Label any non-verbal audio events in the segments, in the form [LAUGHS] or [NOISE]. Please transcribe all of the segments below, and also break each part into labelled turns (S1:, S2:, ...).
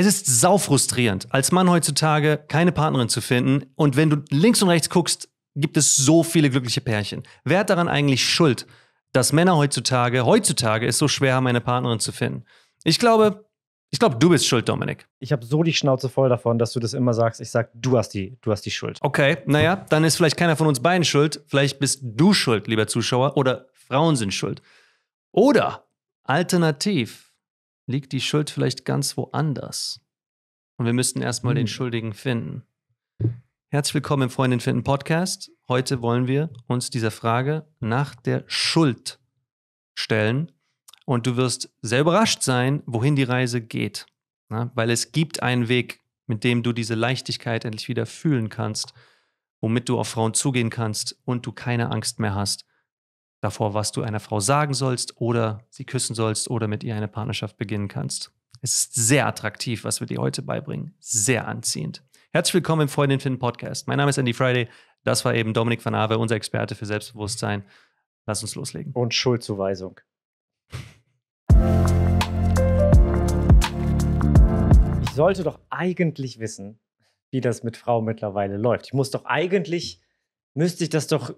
S1: Es ist sau frustrierend, als Mann heutzutage keine Partnerin zu finden. Und wenn du links und rechts guckst, gibt es so viele glückliche Pärchen. Wer hat daran eigentlich Schuld, dass Männer heutzutage, heutzutage es so schwer haben, eine Partnerin zu finden? Ich glaube, ich glaube, du bist schuld, Dominik.
S2: Ich habe so die Schnauze voll davon, dass du das immer sagst. Ich sag, du hast die, du hast die Schuld.
S1: Okay, naja, dann ist vielleicht keiner von uns beiden schuld. Vielleicht bist du schuld, lieber Zuschauer, oder Frauen sind schuld. Oder alternativ liegt die Schuld vielleicht ganz woanders. Und wir müssten erstmal mhm. den hm. Schuldigen finden. Herzlich willkommen im Freundin finden Podcast. Heute wollen wir uns dieser Frage nach der Schuld stellen. Und du wirst sehr überrascht sein, wohin die Reise geht. Na, weil es gibt einen Weg, mit dem du diese Leichtigkeit endlich wieder fühlen kannst, womit du auf Frauen zugehen kannst und du keine Angst mehr hast davor, was du einer Frau sagen sollst oder sie küssen sollst oder mit ihr eine Partnerschaft beginnen kannst. Es ist sehr attraktiv, was wir dir heute beibringen. Sehr anziehend. Herzlich willkommen im Freundin finden Podcast. Mein Name ist Andy Friday. Das war eben Dominik van Ave, unser Experte für Selbstbewusstsein. Lass uns loslegen. Und Schuldzuweisung.
S2: Ich sollte doch eigentlich wissen, wie das mit Frauen mittlerweile läuft. Ich muss doch eigentlich, müsste ich das doch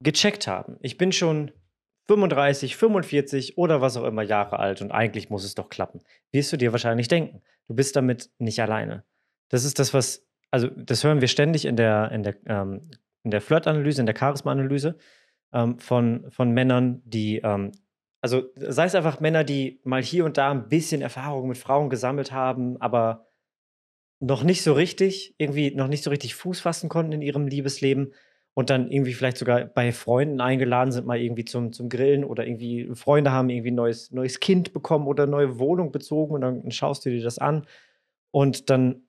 S2: gecheckt haben. Ich bin schon 35, 45 oder was auch immer Jahre alt und eigentlich muss es doch klappen. Wirst du dir wahrscheinlich denken. Du bist damit nicht alleine. Das ist das, was, also das hören wir ständig in der, in der, ähm, in der Flirt-Analyse, in der Charisma-Analyse ähm, von, von Männern, die, ähm, also sei es einfach Männer, die mal hier und da ein bisschen Erfahrung mit Frauen gesammelt haben, aber noch nicht so richtig, irgendwie noch nicht so richtig Fuß fassen konnten in ihrem Liebesleben und dann irgendwie vielleicht sogar bei Freunden eingeladen sind, mal irgendwie zum, zum Grillen oder irgendwie Freunde haben irgendwie ein neues, neues Kind bekommen oder eine neue Wohnung bezogen und dann schaust du dir das an und dann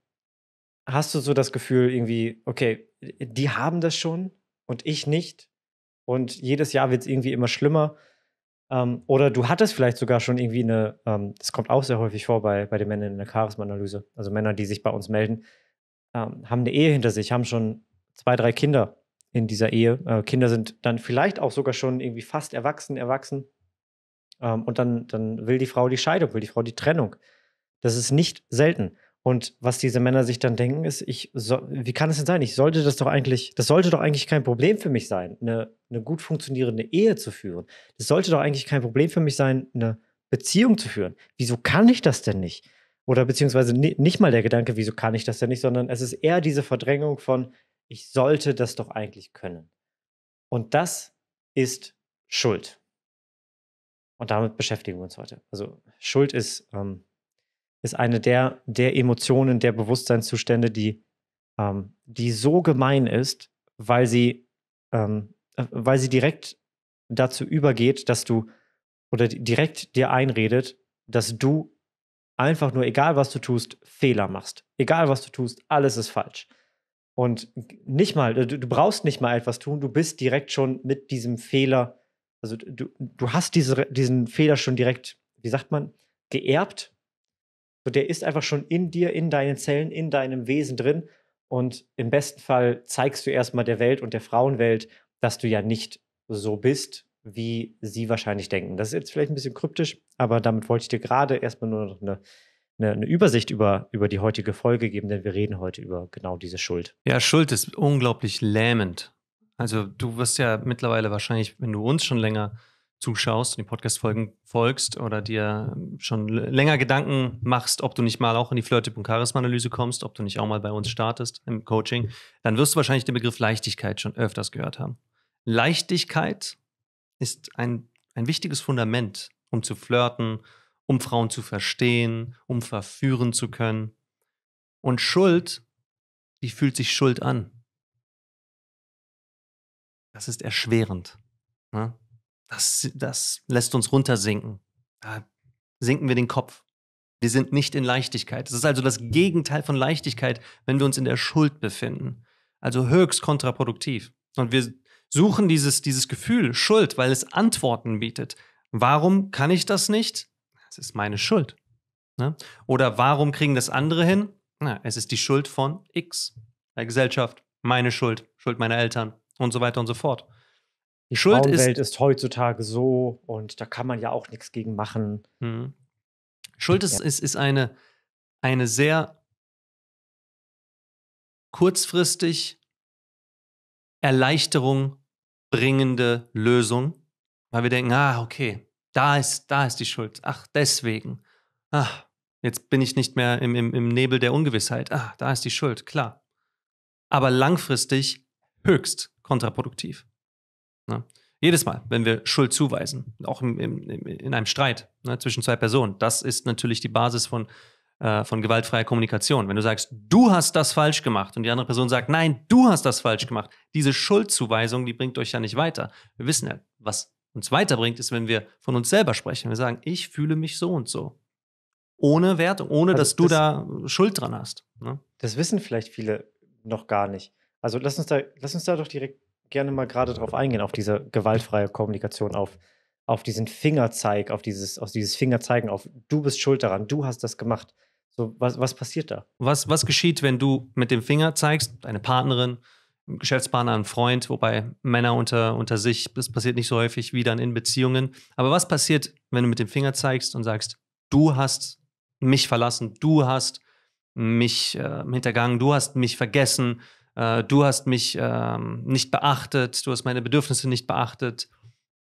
S2: hast du so das Gefühl irgendwie, okay, die haben das schon und ich nicht und jedes Jahr wird es irgendwie immer schlimmer. Ähm, oder du hattest vielleicht sogar schon irgendwie eine, ähm, das kommt auch sehr häufig vor bei, bei den Männern in der Charisma-Analyse, also Männer, die sich bei uns melden, ähm, haben eine Ehe hinter sich, haben schon zwei, drei Kinder in dieser Ehe. Äh, Kinder sind dann vielleicht auch sogar schon irgendwie fast erwachsen, erwachsen. Ähm, und dann, dann will die Frau die Scheidung, will die Frau die Trennung. Das ist nicht selten. Und was diese Männer sich dann denken, ist, ich so, wie kann es denn sein? Ich sollte das doch eigentlich, das sollte doch eigentlich kein Problem für mich sein, eine, eine gut funktionierende Ehe zu führen. Das sollte doch eigentlich kein Problem für mich sein, eine Beziehung zu führen. Wieso kann ich das denn nicht? Oder beziehungsweise nicht mal der Gedanke, wieso kann ich das denn nicht, sondern es ist eher diese Verdrängung von, ich sollte das doch eigentlich können. Und das ist Schuld. Und damit beschäftigen wir uns heute. Also Schuld ist, ähm, ist eine der, der Emotionen, der Bewusstseinszustände, die, ähm, die so gemein ist, weil sie, ähm, äh, weil sie direkt dazu übergeht, dass du oder direkt dir einredet, dass du einfach nur, egal was du tust, Fehler machst. Egal was du tust, alles ist falsch. Und nicht mal, äh, du, du, brauchst nicht mal etwas tun, du bist direkt schon mit diesem Fehler, also du, du hast diese, diesen Fehler schon direkt, wie sagt man, geerbt. So, der ist einfach schon in dir, in deinen Zellen, in deinem Wesen drin. Und im besten Fall zeigst du erstmal der Welt und der Frauenwelt, dass du ja nicht so bist, wie sie wahrscheinlich denken. Das ist jetzt vielleicht ein bisschen kryptisch, aber damit wollte ich dir gerade erstmal nur noch eine eine, eine Übersicht über, über die heutige Folge geben, denn wir reden heute über genau diese Schuld.
S1: Ja, Schuld ist unglaublich lähmend. Also du wirst ja mittlerweile wahrscheinlich, wenn du uns schon länger zuschaust und die Podcast-Folgen folgst oder dir schon länger Gedanken machst, ob du nicht mal auch in die Flirtip- und Charisma-Analyse kommst, ob du nicht auch mal bei uns startest im Coaching, dann wirst du wahrscheinlich den Begriff Leichtigkeit schon öfters gehört haben. Leichtigkeit ist ein, ein wichtiges Fundament, um zu flirten, um Frauen zu verstehen, um verführen zu können. Und Schuld, die fühlt sich Schuld an. Das ist erschwerend. Ne? Das, das lässt uns runtersinken. Da sinken wir den Kopf. Wir sind nicht in Leichtigkeit. Es ist also das Gegenteil von Leichtigkeit, wenn wir uns in der Schuld befinden. Also höchst kontraproduktiv. Und wir suchen dieses, dieses Gefühl Schuld, weil es Antworten bietet. Warum kann ich das nicht? es ist meine Schuld. Ne? Oder warum kriegen das andere hin? Na, es ist die Schuld von X, der Gesellschaft, meine Schuld, Schuld meiner Eltern und so weiter und so fort. Die Schuld Frauenwelt
S2: ist, ist heutzutage so und da kann man ja auch nichts gegen machen.
S1: Mhm. Schuld ist, ja. ist, ist eine, eine sehr kurzfristig Erleichterung bringende Lösung, weil wir denken, ah, okay, da ist, da ist die Schuld. Ach, deswegen. Ach, jetzt bin ich nicht mehr im, im, im Nebel der Ungewissheit. Ach, da ist die Schuld, klar. Aber langfristig höchst kontraproduktiv. Ne? Jedes Mal, wenn wir Schuld zuweisen, auch im, im, in einem Streit ne, zwischen zwei Personen, das ist natürlich die Basis von, äh, von gewaltfreier Kommunikation. Wenn du sagst, du hast das falsch gemacht und die andere Person sagt, nein, du hast das falsch gemacht, diese Schuldzuweisung, die bringt euch ja nicht weiter. Wir wissen ja, was uns weiterbringt, ist, wenn wir von uns selber sprechen. Wir sagen, ich fühle mich so und so. Ohne Wertung, ohne also dass das, du da äh, Schuld dran hast. Ne? Das wissen vielleicht viele noch gar nicht. Also lass uns da, lass
S2: uns da doch direkt gerne mal gerade drauf eingehen, auf diese gewaltfreie Kommunikation, auf, auf diesen Fingerzeig, auf dieses, auf dieses Fingerzeigen, auf du bist schuld daran, du hast das gemacht. So, was, was passiert da?
S1: Was, was geschieht, wenn du mit dem Finger zeigst, deine Partnerin, Geschäftspartner, ein Freund, wobei Männer unter, unter sich, das passiert nicht so häufig wie dann in Beziehungen. Aber was passiert, wenn du mit dem Finger zeigst und sagst, du hast mich verlassen, du hast mich äh, hintergangen, du hast mich vergessen, äh, du hast mich äh, nicht beachtet, du hast meine Bedürfnisse nicht beachtet,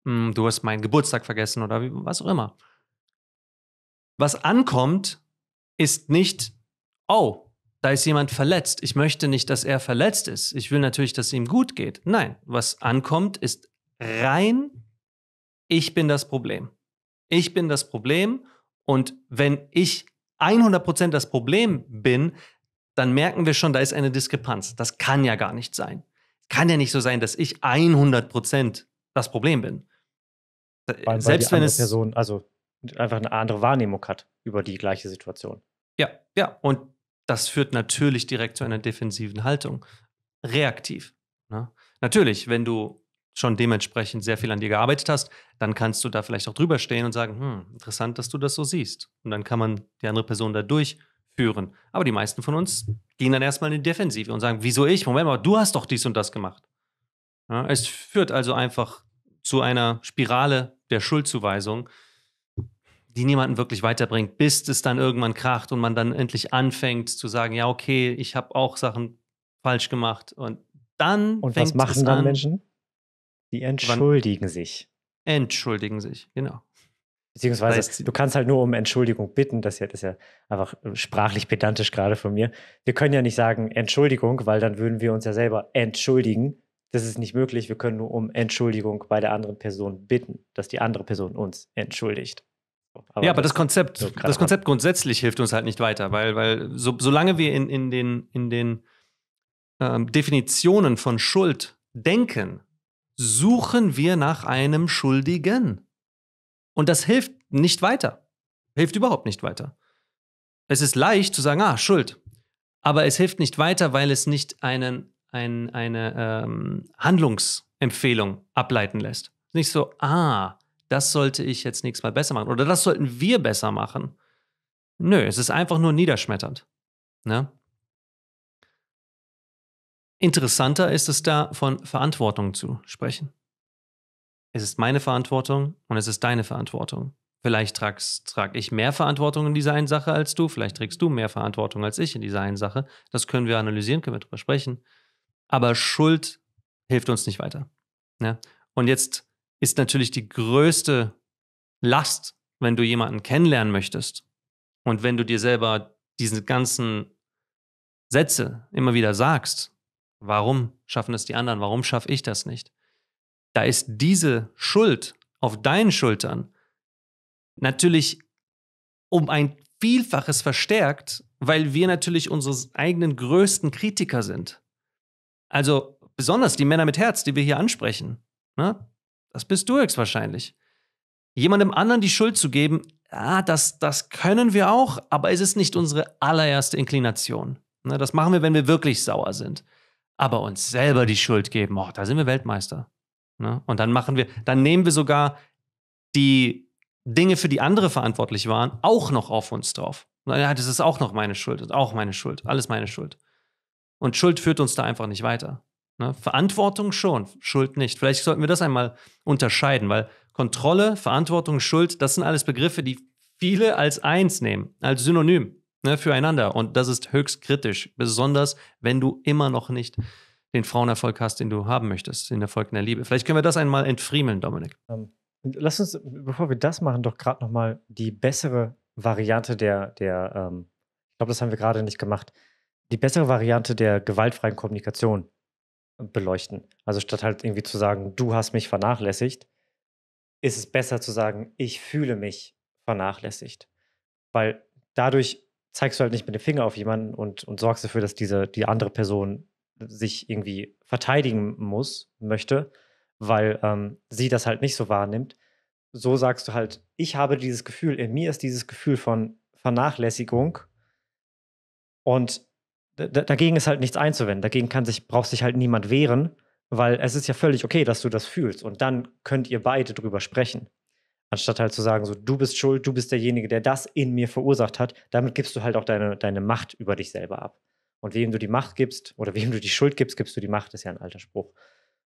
S1: mh, hm, du hast meinen Geburtstag vergessen oder wie, was auch immer. Was ankommt, ist nicht, oh, da ist jemand verletzt. Ich möchte nicht, dass er verletzt ist. Ich will natürlich, dass es ihm gut geht. Nein, was ankommt, ist rein, ich bin das Problem. Ich bin das Problem und wenn ich 100% das Problem bin, dann merken wir schon, da ist eine Diskrepanz. Das kann ja gar nicht sein. Kann ja nicht so sein, dass ich 100% das Problem bin. Weil, Selbst weil wenn es Person
S2: also einfach eine andere Wahrnehmung hat über die gleiche Situation.
S1: Ja, ja und das führt natürlich direkt zu einer defensiven Haltung. Reaktiv. Ne? Natürlich, wenn du schon dementsprechend sehr viel an dir gearbeitet hast, dann kannst du da vielleicht auch drüber stehen und sagen, hm, interessant, dass du das so siehst. Und dann kann man die andere Person da durchführen. Aber die meisten von uns gehen dann erstmal in die Defensive und sagen, wieso ich? Moment mal, du hast doch dies und das gemacht. Ja, es führt also einfach zu einer Spirale der Schuldzuweisung, die niemanden wirklich weiterbringt, bis es dann irgendwann kracht und man dann endlich anfängt zu sagen, ja, okay, ich habe auch Sachen falsch gemacht. Und dann. Und was machen dann an, Menschen? Die entschuldigen sich. Entschuldigen sich, genau.
S2: Beziehungsweise, das du kannst halt nur um Entschuldigung bitten, das ist ja einfach sprachlich pedantisch gerade von mir. Wir können ja nicht sagen Entschuldigung, weil dann würden wir uns ja selber entschuldigen. Das ist nicht möglich. Wir können nur um Entschuldigung bei der anderen Person bitten, dass die andere Person uns
S1: entschuldigt. Aber ja, aber das, das Konzept, das Konzept grundsätzlich hilft uns halt nicht weiter, weil, weil so, solange wir in, in den, in den ähm, Definitionen von Schuld denken, suchen wir nach einem Schuldigen. Und das hilft nicht weiter. Hilft überhaupt nicht weiter. Es ist leicht zu sagen, ah, Schuld. Aber es hilft nicht weiter, weil es nicht einen, ein, eine ähm, Handlungsempfehlung ableiten lässt. Nicht so, ah, das sollte ich jetzt nächstes Mal besser machen oder das sollten wir besser machen. Nö, es ist einfach nur niederschmetternd. Ne? Interessanter ist es da, von Verantwortung zu sprechen. Es ist meine Verantwortung und es ist deine Verantwortung. Vielleicht trage trag ich mehr Verantwortung in dieser einen Sache als du, vielleicht trägst du mehr Verantwortung als ich in dieser einen Sache. Das können wir analysieren, können wir darüber sprechen. Aber Schuld hilft uns nicht weiter. Ne? Und jetzt ist natürlich die größte Last, wenn du jemanden kennenlernen möchtest und wenn du dir selber diese ganzen Sätze immer wieder sagst, warum schaffen es die anderen, warum schaffe ich das nicht, da ist diese Schuld auf deinen Schultern natürlich um ein Vielfaches verstärkt, weil wir natürlich unsere eigenen größten Kritiker sind. Also besonders die Männer mit Herz, die wir hier ansprechen. Ne? Das bist du höchstwahrscheinlich. Jemandem anderen die Schuld zu geben, ah, das, das können wir auch, aber es ist nicht unsere allererste Inklination. Ne, das machen wir, wenn wir wirklich sauer sind. Aber uns selber die Schuld geben, oh, da sind wir Weltmeister. Ne, und dann machen wir, dann nehmen wir sogar die Dinge, für die andere verantwortlich waren, auch noch auf uns drauf. Ja, das ist auch noch meine Schuld auch meine Schuld, alles meine Schuld. Und Schuld führt uns da einfach nicht weiter. Ne? Verantwortung schon, Schuld nicht. Vielleicht sollten wir das einmal unterscheiden, weil Kontrolle, Verantwortung, Schuld, das sind alles Begriffe, die viele als eins nehmen, als Synonym ne, füreinander. Und das ist höchst kritisch, besonders wenn du immer noch nicht den Frauenerfolg hast, den du haben möchtest, den Erfolg in der Liebe. Vielleicht können wir das einmal entfriemeln, Dominik.
S2: Ähm, lass uns, bevor wir das machen, doch gerade nochmal die bessere Variante der, der ähm, ich glaube, das haben wir gerade nicht gemacht, die bessere Variante der gewaltfreien Kommunikation beleuchten. Also statt halt irgendwie zu sagen, du hast mich vernachlässigt, ist es besser zu sagen, ich fühle mich vernachlässigt. Weil dadurch zeigst du halt nicht mit dem Finger auf jemanden und, und sorgst dafür, dass diese, die andere Person sich irgendwie verteidigen muss, möchte, weil ähm, sie das halt nicht so wahrnimmt. So sagst du halt, ich habe dieses Gefühl, in mir ist dieses Gefühl von Vernachlässigung und dagegen ist halt nichts einzuwenden. Dagegen kann sich, braucht sich halt niemand wehren, weil es ist ja völlig okay, dass du das fühlst. Und dann könnt ihr beide drüber sprechen. Anstatt halt zu sagen, so, du bist schuld, du bist derjenige, der das in mir verursacht hat. Damit gibst du halt auch deine, deine Macht über dich selber ab. Und wem du die Macht gibst oder wem du die Schuld gibst, gibst du die Macht, ist ja ein alter Spruch.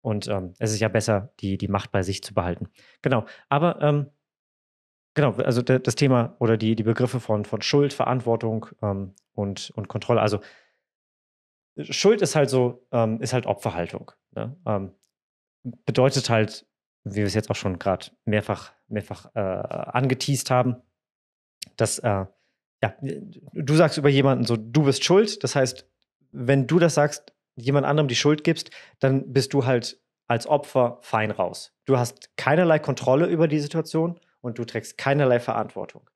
S2: Und ähm, es ist ja besser, die, die Macht bei sich zu behalten. Genau. Aber ähm, Genau, also das Thema oder die, die Begriffe von, von Schuld, Verantwortung ähm, und, und Kontrolle. Also Schuld ist halt so, ähm, ist halt Opferhaltung. Ne? Ähm, bedeutet halt, wie wir es jetzt auch schon gerade mehrfach, mehrfach äh, angeteased haben, dass, äh, ja, du sagst über jemanden so, du bist schuld. Das heißt, wenn du das sagst, jemand anderem die Schuld gibst, dann bist du halt als Opfer fein raus. Du hast keinerlei Kontrolle über die Situation und du trägst keinerlei Verantwortung.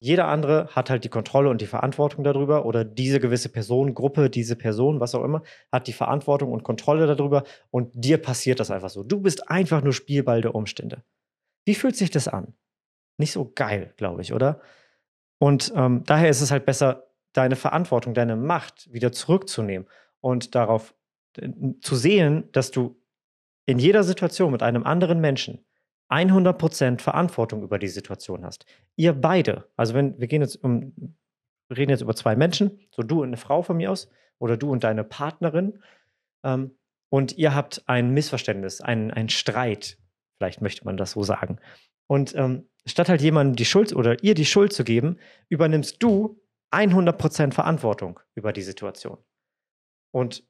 S2: Jeder andere hat halt die Kontrolle und die Verantwortung darüber oder diese gewisse Person, Gruppe, diese Person, was auch immer, hat die Verantwortung und Kontrolle darüber und dir passiert das einfach so. Du bist einfach nur Spielball der Umstände. Wie fühlt sich das an? Nicht so geil, glaube ich, oder? Und ähm, daher ist es halt besser, deine Verantwortung, deine Macht wieder zurückzunehmen und darauf äh, zu sehen, dass du in jeder Situation mit einem anderen Menschen 100% Verantwortung über die Situation hast. Ihr beide, also wenn wir gehen jetzt um, reden jetzt über zwei Menschen, so du und eine Frau von mir aus oder du und deine Partnerin ähm, und ihr habt ein Missverständnis, einen, Streit, vielleicht möchte man das so sagen. Und ähm, statt halt jemandem die Schuld oder ihr die Schuld zu geben, übernimmst du 100% Verantwortung über die Situation. Und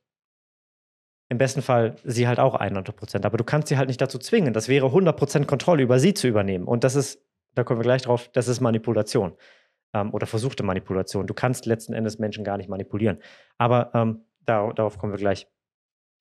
S2: im besten Fall sie halt auch 100 Prozent. Aber du kannst sie halt nicht dazu zwingen. Das wäre 100 Prozent Kontrolle über sie zu übernehmen. Und das ist, da kommen wir gleich drauf, das ist Manipulation ähm, oder versuchte Manipulation. Du kannst letzten Endes
S1: Menschen gar nicht manipulieren. Aber ähm, da, darauf kommen wir gleich.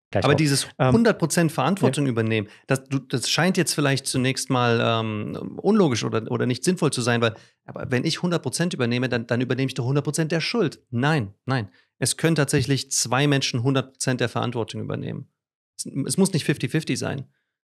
S1: Gleich Aber drauf. dieses 100% ähm, Verantwortung ja. übernehmen, das, das, scheint jetzt vielleicht zunächst mal ähm, unlogisch oder, oder nicht sinnvoll zu sein, weil aber wenn ich 100% übernehme, dann, dann übernehme ich doch 100% der Schuld. Nein, nein. Es können tatsächlich zwei Menschen 100% der Verantwortung übernehmen. Es, es muss nicht 50-50 sein.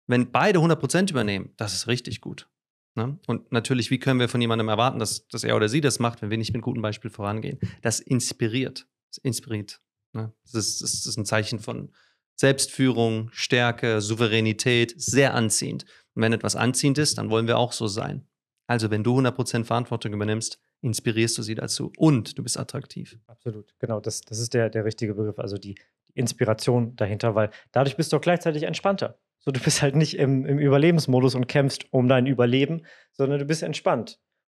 S1: Wenn beide 100% übernehmen, das ist richtig gut. Ne? Und natürlich, wie können wir von jemandem erwarten, dass, dass er oder sie das macht, wenn wir nicht mit gutem Beispiel vorangehen? Das inspiriert. Das inspiriert. Ne? Das, ist, das ist ein Zeichen von Selbstführung, Stärke, Souveränität, sehr anziehend. Und wenn etwas anziehend ist, dann wollen wir auch so sein. Also wenn du 100% Verantwortung übernimmst, inspirierst du sie dazu und du bist attraktiv.
S2: Absolut, genau, das, das ist der, der richtige Begriff, also die Inspiration dahinter, weil dadurch bist du auch gleichzeitig entspannter. So, du bist halt nicht im, im Überlebensmodus und kämpfst um dein Überleben, sondern du bist entspannt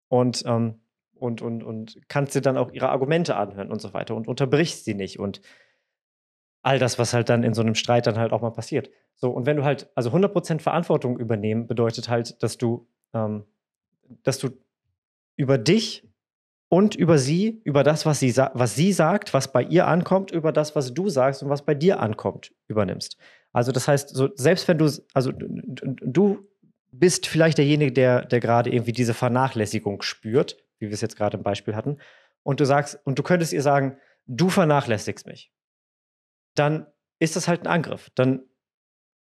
S2: und, ähm, und, und, und kannst dir dann auch ihre Argumente anhören und so weiter und unterbrichst sie nicht und all das, was halt dann in so einem Streit dann halt auch mal passiert. So, und wenn du halt, also 100% Verantwortung übernehmen, bedeutet halt, dass du, ähm, dass du über dich und über sie, über das, was sie, was sie sagt, was bei ihr ankommt, über das, was du sagst und was bei dir ankommt, übernimmst. Also das heißt, so, selbst wenn du, also du bist vielleicht derjenige, der, der gerade irgendwie diese Vernachlässigung spürt, wie wir es jetzt gerade im Beispiel hatten, und du sagst, und du könntest ihr sagen, du vernachlässigst mich dann ist das halt ein Angriff. Dann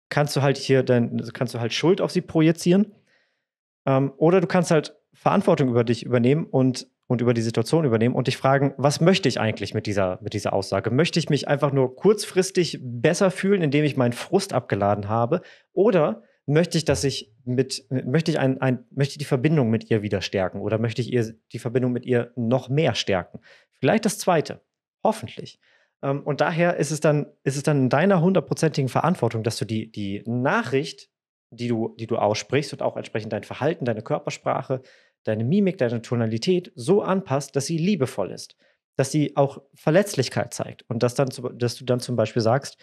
S2: kannst du halt hier, dann kannst du halt Schuld auf sie projizieren. Ähm, oder du kannst halt Verantwortung über dich übernehmen und, und über die Situation übernehmen und dich fragen, was möchte ich eigentlich mit dieser, mit dieser Aussage? Möchte ich mich einfach nur kurzfristig besser fühlen, indem ich meinen Frust abgeladen habe? Oder möchte ich, dass ich mit, möchte ich ein, ein, möchte die Verbindung mit ihr wieder stärken oder möchte ich ihr die Verbindung mit ihr noch mehr stärken? Vielleicht das zweite, hoffentlich. Ähm, und daher ist es dann, ist es dann in deiner hundertprozentigen Verantwortung, dass du die, die Nachricht, die du, die du aussprichst und auch entsprechend dein Verhalten, deine Körpersprache, deine Mimik, deine Tonalität so anpasst, dass sie liebevoll ist, dass sie auch Verletzlichkeit zeigt und dass, dann, dass du dann zum Beispiel sagst,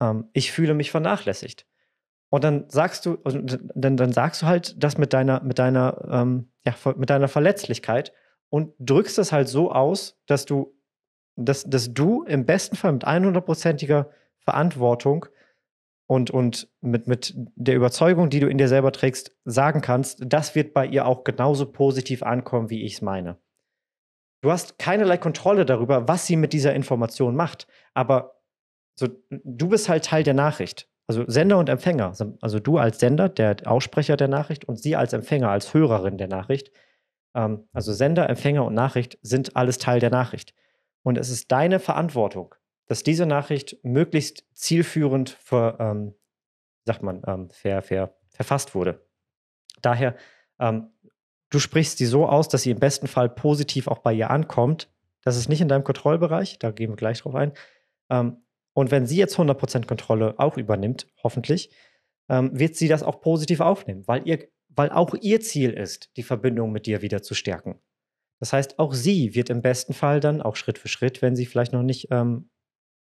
S2: ähm, ich fühle mich vernachlässigt. Und dann sagst du, dann, dann sagst du halt das mit deiner, mit deiner, ähm, ja, mit deiner Verletzlichkeit und drückst es halt so aus, dass du dass, dass du im besten Fall mit 100%iger Verantwortung und, und mit, mit der Überzeugung, die du in dir selber trägst, sagen kannst, das wird bei ihr auch genauso positiv ankommen, wie ich es meine. Du hast keinerlei Kontrolle darüber, was sie mit dieser Information macht, aber so, du bist halt Teil der Nachricht. Also Sender und Empfänger. Also du als Sender, der Aussprecher der Nachricht und sie als Empfänger, als Hörerin der Nachricht. Ähm, also Sender, Empfänger und Nachricht sind alles Teil der Nachricht. Und es ist deine Verantwortung, dass diese Nachricht möglichst zielführend ver, ähm, sagt man, ähm, ver, ver, verfasst wurde. Daher, ähm, du sprichst sie so aus, dass sie im besten Fall positiv auch bei ihr ankommt. Das ist nicht in deinem Kontrollbereich, da gehen wir gleich drauf ein. Ähm, und wenn sie jetzt 100% Kontrolle auch übernimmt, hoffentlich, ähm, wird sie das auch positiv aufnehmen, weil, ihr, weil auch ihr Ziel ist, die Verbindung mit dir wieder zu stärken. Das heißt, auch sie wird im besten Fall dann, auch Schritt für Schritt, wenn sie vielleicht noch nicht, ähm,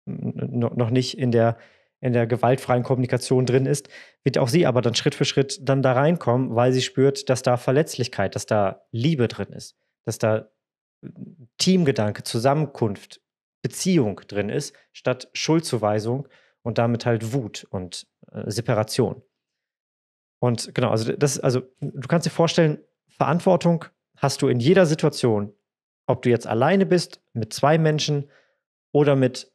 S2: noch nicht in der in der gewaltfreien Kommunikation drin ist, wird auch sie aber dann Schritt für Schritt dann da reinkommen, weil sie spürt, dass da Verletzlichkeit, dass da Liebe drin ist, dass da äh, Teamgedanke, Zusammenkunft, Beziehung drin ist, statt Schuldzuweisung und damit halt Wut und äh, Separation. Und genau, also das, also du kannst dir vorstellen, Verantwortung hast du in jeder Situation, ob du jetzt alleine bist, mit zwei Menschen oder mit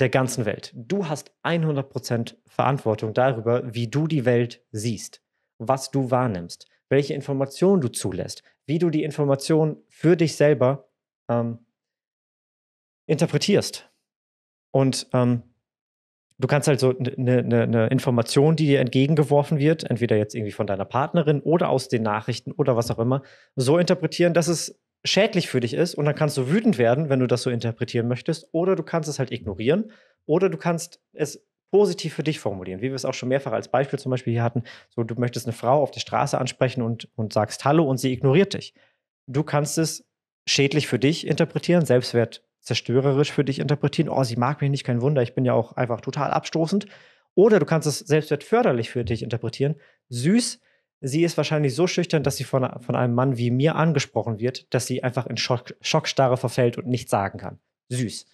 S2: der ganzen Welt, du hast 100% Verantwortung darüber, wie du die Welt siehst, was du wahrnimmst, welche Informationen du zulässt, wie du die Informationen für dich selber ähm, interpretierst. Und ähm, du kannst halt so eine ne, ne Information, die dir entgegengeworfen wird, entweder jetzt irgendwie von deiner Partnerin oder aus den Nachrichten oder was auch immer, so interpretieren, dass es schädlich für dich ist und dann kannst du wütend werden, wenn du das so interpretieren möchtest, oder du kannst es halt ignorieren oder du kannst es positiv für dich formulieren, wie wir es auch schon mehrfach als Beispiel zum Beispiel hier hatten, so du möchtest eine Frau auf der Straße ansprechen und, und sagst Hallo und sie ignoriert dich. Du kannst es schädlich für dich interpretieren, Selbstwert zerstörerisch für dich interpretieren. Oh, sie mag mich nicht, kein Wunder, ich bin ja auch einfach total abstoßend. Oder du kannst es selbstwertförderlich für dich interpretieren. Süß, sie ist wahrscheinlich so schüchtern, dass sie von, von einem Mann wie mir angesprochen wird, dass sie einfach in Schock, Schockstarre verfällt und nichts sagen kann. Süß.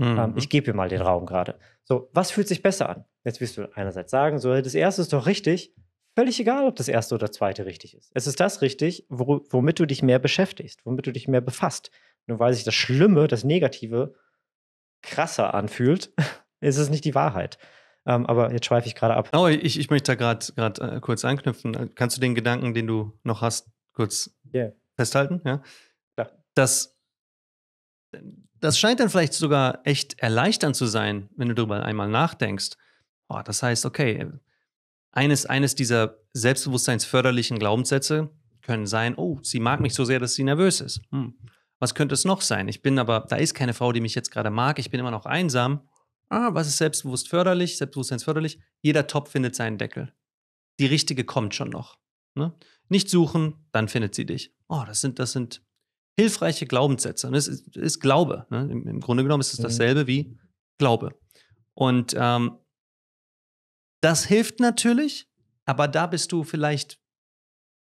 S2: Ähm, mhm. Ähm, ich gebe ihr mal den Raum gerade. So, was fühlt sich besser an? Jetzt wirst du einerseits sagen, so, das erste ist doch richtig. Völlig egal, ob das erste oder zweite richtig ist. Es ist das richtig, womit du dich mehr beschäftigst, womit du dich mehr befasst, nur weil sich das Schlimme, das Negative krasser anfühlt, [LAUGHS] ist es nicht die Wahrheit. Ähm, aber jetzt schweife
S1: ich gerade ab. Oh, ich, ich möchte da gerade äh, kurz anknüpfen. Äh, kannst du den Gedanken, den du noch hast, kurz yeah. festhalten? Ja. Klar. Das, das scheint dann vielleicht sogar echt erleichternd zu sein, wenn du darüber einmal nachdenkst. Oh, das heißt, okay, eines, eines dieser selbstbewusstseinsförderlichen Glaubenssätze können sein, oh, sie mag mich so sehr, dass sie nervös ist. Hm. Was könnte es noch sein? Ich bin aber, da ist keine Frau, die mich jetzt gerade mag. Ich bin immer noch einsam. Ah, was ist selbstbewusst förderlich, selbstbewusstseinsförderlich? Jeder Topf findet seinen Deckel. Die richtige kommt schon noch. Ne? Nicht suchen, dann findet sie dich. Oh, das sind, das sind hilfreiche Glaubenssätze. Und es ist, ist Glaube. Ne? Im, Im, Grunde genommen ist es mhm. dasselbe wie Glaube. Und ähm, das hilft natürlich, aber da bist du vielleicht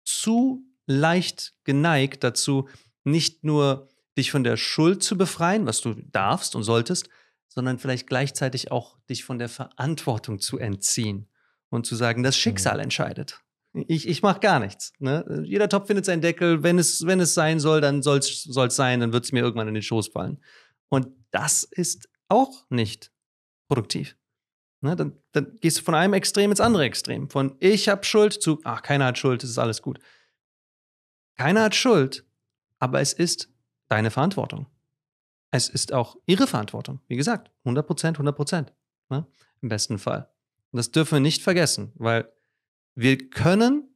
S1: zu leicht geneigt dazu, nicht nur dich von der Schuld zu befreien, was du darfst und solltest, sondern vielleicht gleichzeitig auch dich von der Verantwortung zu entziehen und zu sagen, das mhm. Schicksal entscheidet. Ich, ich mache gar nichts. Ne? Jeder Topf findet seinen Deckel. Wenn es, wenn es sein soll, dann soll es sein, dann wird es mir irgendwann in den Schoß fallen. Und das ist auch nicht produktiv. Ne? Dann, dann gehst du von einem Extrem ins andere Extrem. Von ich habe Schuld zu, ach, keiner hat Schuld, es ist alles gut. Keiner hat Schuld aber es ist deine Verantwortung. Es ist auch ihre Verantwortung. Wie gesagt, 100 Prozent, 100 Prozent. Ne? Im besten Fall. Und das dürfen wir nicht vergessen, weil wir können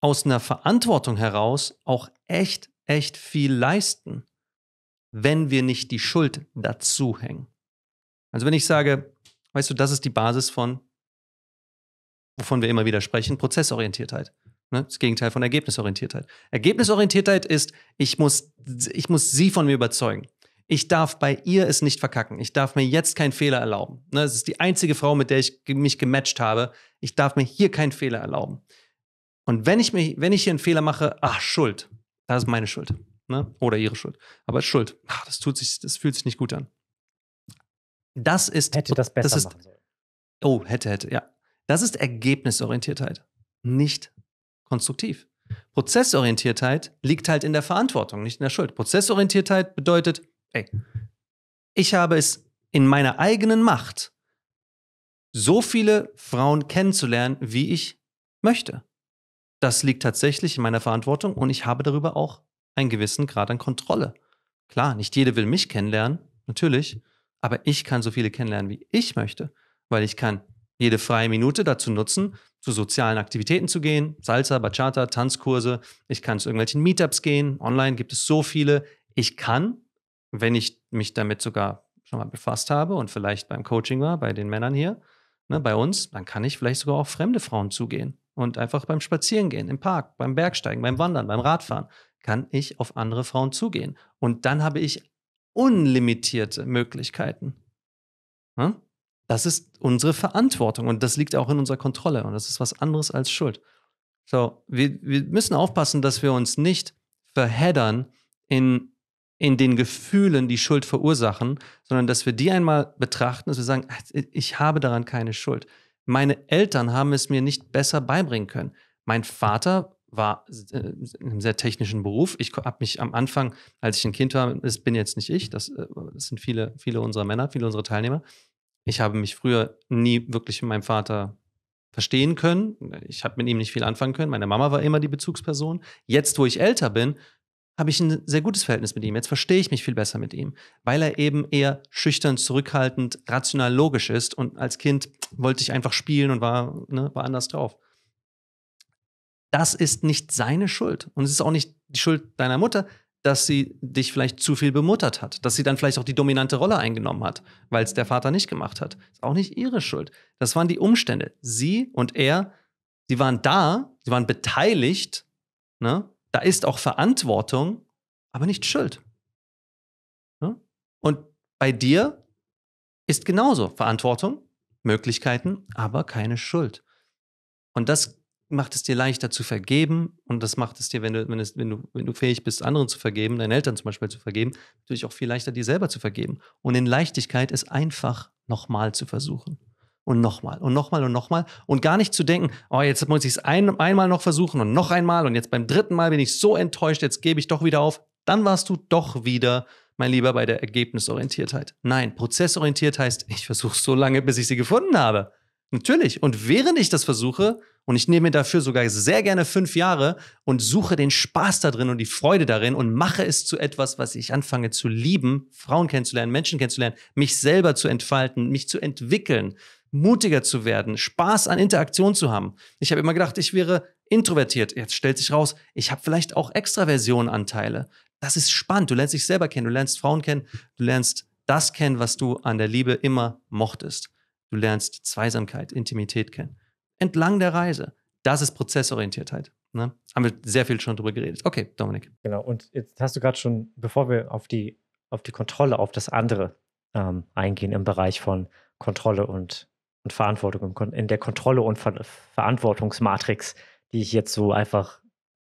S1: aus einer Verantwortung heraus auch echt, echt viel leisten, wenn wir nicht die Schuld dazu hängen. Also wenn ich sage, weißt du, das ist die Basis von, wovon wir immer wieder sprechen, Prozessorientiertheit. Ne? Das Gegenteil von Ergebnisorientiertheit. Ergebnisorientiertheit ist, ich muss, ich muss sie von mir überzeugen. Ich darf bei ihr es nicht verkacken. Ich darf mir jetzt keinen Fehler erlauben. Ne? Das ist die einzige Frau, mit der ich mich gematcht habe. Ich darf mir hier keinen Fehler erlauben. Und wenn ich, mich, wenn ich hier einen Fehler mache, ach, Schuld. Das ist meine Schuld. Ne? Oder ihre Schuld. Aber Schuld. Ach, das, tut sich, das fühlt sich nicht gut an.
S2: Das ist. Hätte das besser das ist, machen
S1: sollen. Oh, hätte, hätte, ja. Das ist Ergebnisorientiertheit, nicht konstruktiv. Prozessorientiertheit liegt halt in der Verantwortung, nicht in der Schuld. Prozessorientiertheit bedeutet, ey, ich habe es in meiner eigenen Macht, so viele Frauen kennenzulernen, wie ich möchte. Das liegt tatsächlich in meiner Verantwortung und ich habe darüber auch einen gewissen Grad an Kontrolle. Klar, nicht jede will mich kennenlernen, natürlich, aber ich kann so viele kennenlernen, wie ich möchte, weil ich kann jede freie Minute dazu nutzen, zu sozialen Aktivitäten zu gehen, Salsa, Bachata, Tanzkurse. Ich kann zu irgendwelchen Meetups gehen. Online gibt es so viele. Ich kann, wenn ich mich damit sogar schon mal befasst habe und vielleicht beim Coaching war, bei den Männern hier, ne, bei uns, dann kann ich vielleicht sogar auf fremde Frauen zugehen und einfach beim Spazierengehen, im Park, beim Bergsteigen, beim Wandern, beim Radfahren, kann ich auf andere Frauen zugehen. Und dann habe ich unlimitierte Möglichkeiten. Hm? Das ist unsere Verantwortung und das liegt auch in unserer Kontrolle und das ist was anderes als Schuld. So, wir, wir müssen aufpassen, dass wir uns nicht verheddern in, in den Gefühlen, die Schuld verursachen, sondern dass wir die einmal betrachten, dass wir sagen, ah, ich habe daran keine Schuld. Meine Eltern haben es mir nicht besser beibringen können. Mein Vater war äh, in einem sehr technischen Beruf. Ich habe mich am Anfang, als ich ein Kind war, das bin jetzt nicht ich, das, äh, das, sind viele, viele unserer Männer, viele unserer Teilnehmer, ich habe mich früher nie wirklich mit meinem Vater verstehen können. Ich habe mit ihm nicht viel anfangen können. Meine Mama war immer die Bezugsperson. Jetzt, wo ich älter bin, habe ich ein sehr gutes Verhältnis mit ihm. Jetzt verstehe ich mich viel besser mit ihm, weil er eben eher schüchtern, zurückhaltend, rational, logisch ist. Und als Kind wollte ich einfach spielen und war, ne, war anders drauf. Das ist nicht seine Schuld. Und es ist auch nicht die Schuld deiner Mutter dass sie dich vielleicht zu viel bemuttert hat, dass sie dann vielleicht auch die dominante Rolle eingenommen hat, weil es der Vater nicht gemacht hat. Ist auch nicht ihre Schuld. Das waren die Umstände. Sie und er, sie waren da, sie waren beteiligt. Ne? Da ist auch Verantwortung, aber nicht Schuld. Ne? Und bei dir ist genauso Verantwortung, Möglichkeiten, aber keine Schuld. Und das macht es dir leichter zu vergeben und das macht es dir, wenn du, wenn, es, wenn, du, wenn du fähig bist, anderen zu vergeben, deinen Eltern zum Beispiel zu vergeben, natürlich auch viel leichter dir selber zu vergeben. Und in Leichtigkeit ist einfach nochmal zu versuchen. Und nochmal und nochmal und nochmal. Und gar nicht zu denken, oh, jetzt muss ich es ein, einmal noch versuchen und noch einmal und jetzt beim dritten Mal bin ich so enttäuscht, jetzt gebe ich doch wieder auf. Dann warst du doch wieder mein Lieber, bei der Ergebnisorientiertheit. Nein, prozessorientiert heißt, ich versuche so lange, bis ich sie gefunden habe. Natürlich. Und während ich das versuche, und ich nehme mir dafür sogar sehr gerne fünf Jahre und suche den Spaß da drin und die Freude darin und mache es zu etwas, was ich anfange zu lieben, Frauen kennenzulernen, Menschen kennenzulernen, mich selber zu entfalten, mich zu entwickeln, mutiger zu werden, Spaß an Interaktion zu haben. Ich habe immer gedacht, ich wäre introvertiert. Jetzt stellt sich raus, ich habe vielleicht auch Extraversionanteile. Das ist spannend. Du lernst dich selber kennen, du lernst Frauen kennen, du lernst das kennen, was du an der Liebe immer mochtest. Du lernst Zweisamkeit, Intimität kennen entlang der Reise. Das ist Prozessorientiertheit. Ne? Haben wir sehr viel schon drüber geredet. Okay, Dominik.
S2: Genau, und jetzt hast du gerade schon, bevor wir auf die, auf die Kontrolle, auf das andere ähm, eingehen im Bereich von Kontrolle und, und Verantwortung, in der Kontrolle- und Ver Verantwortungsmatrix, die ich jetzt so einfach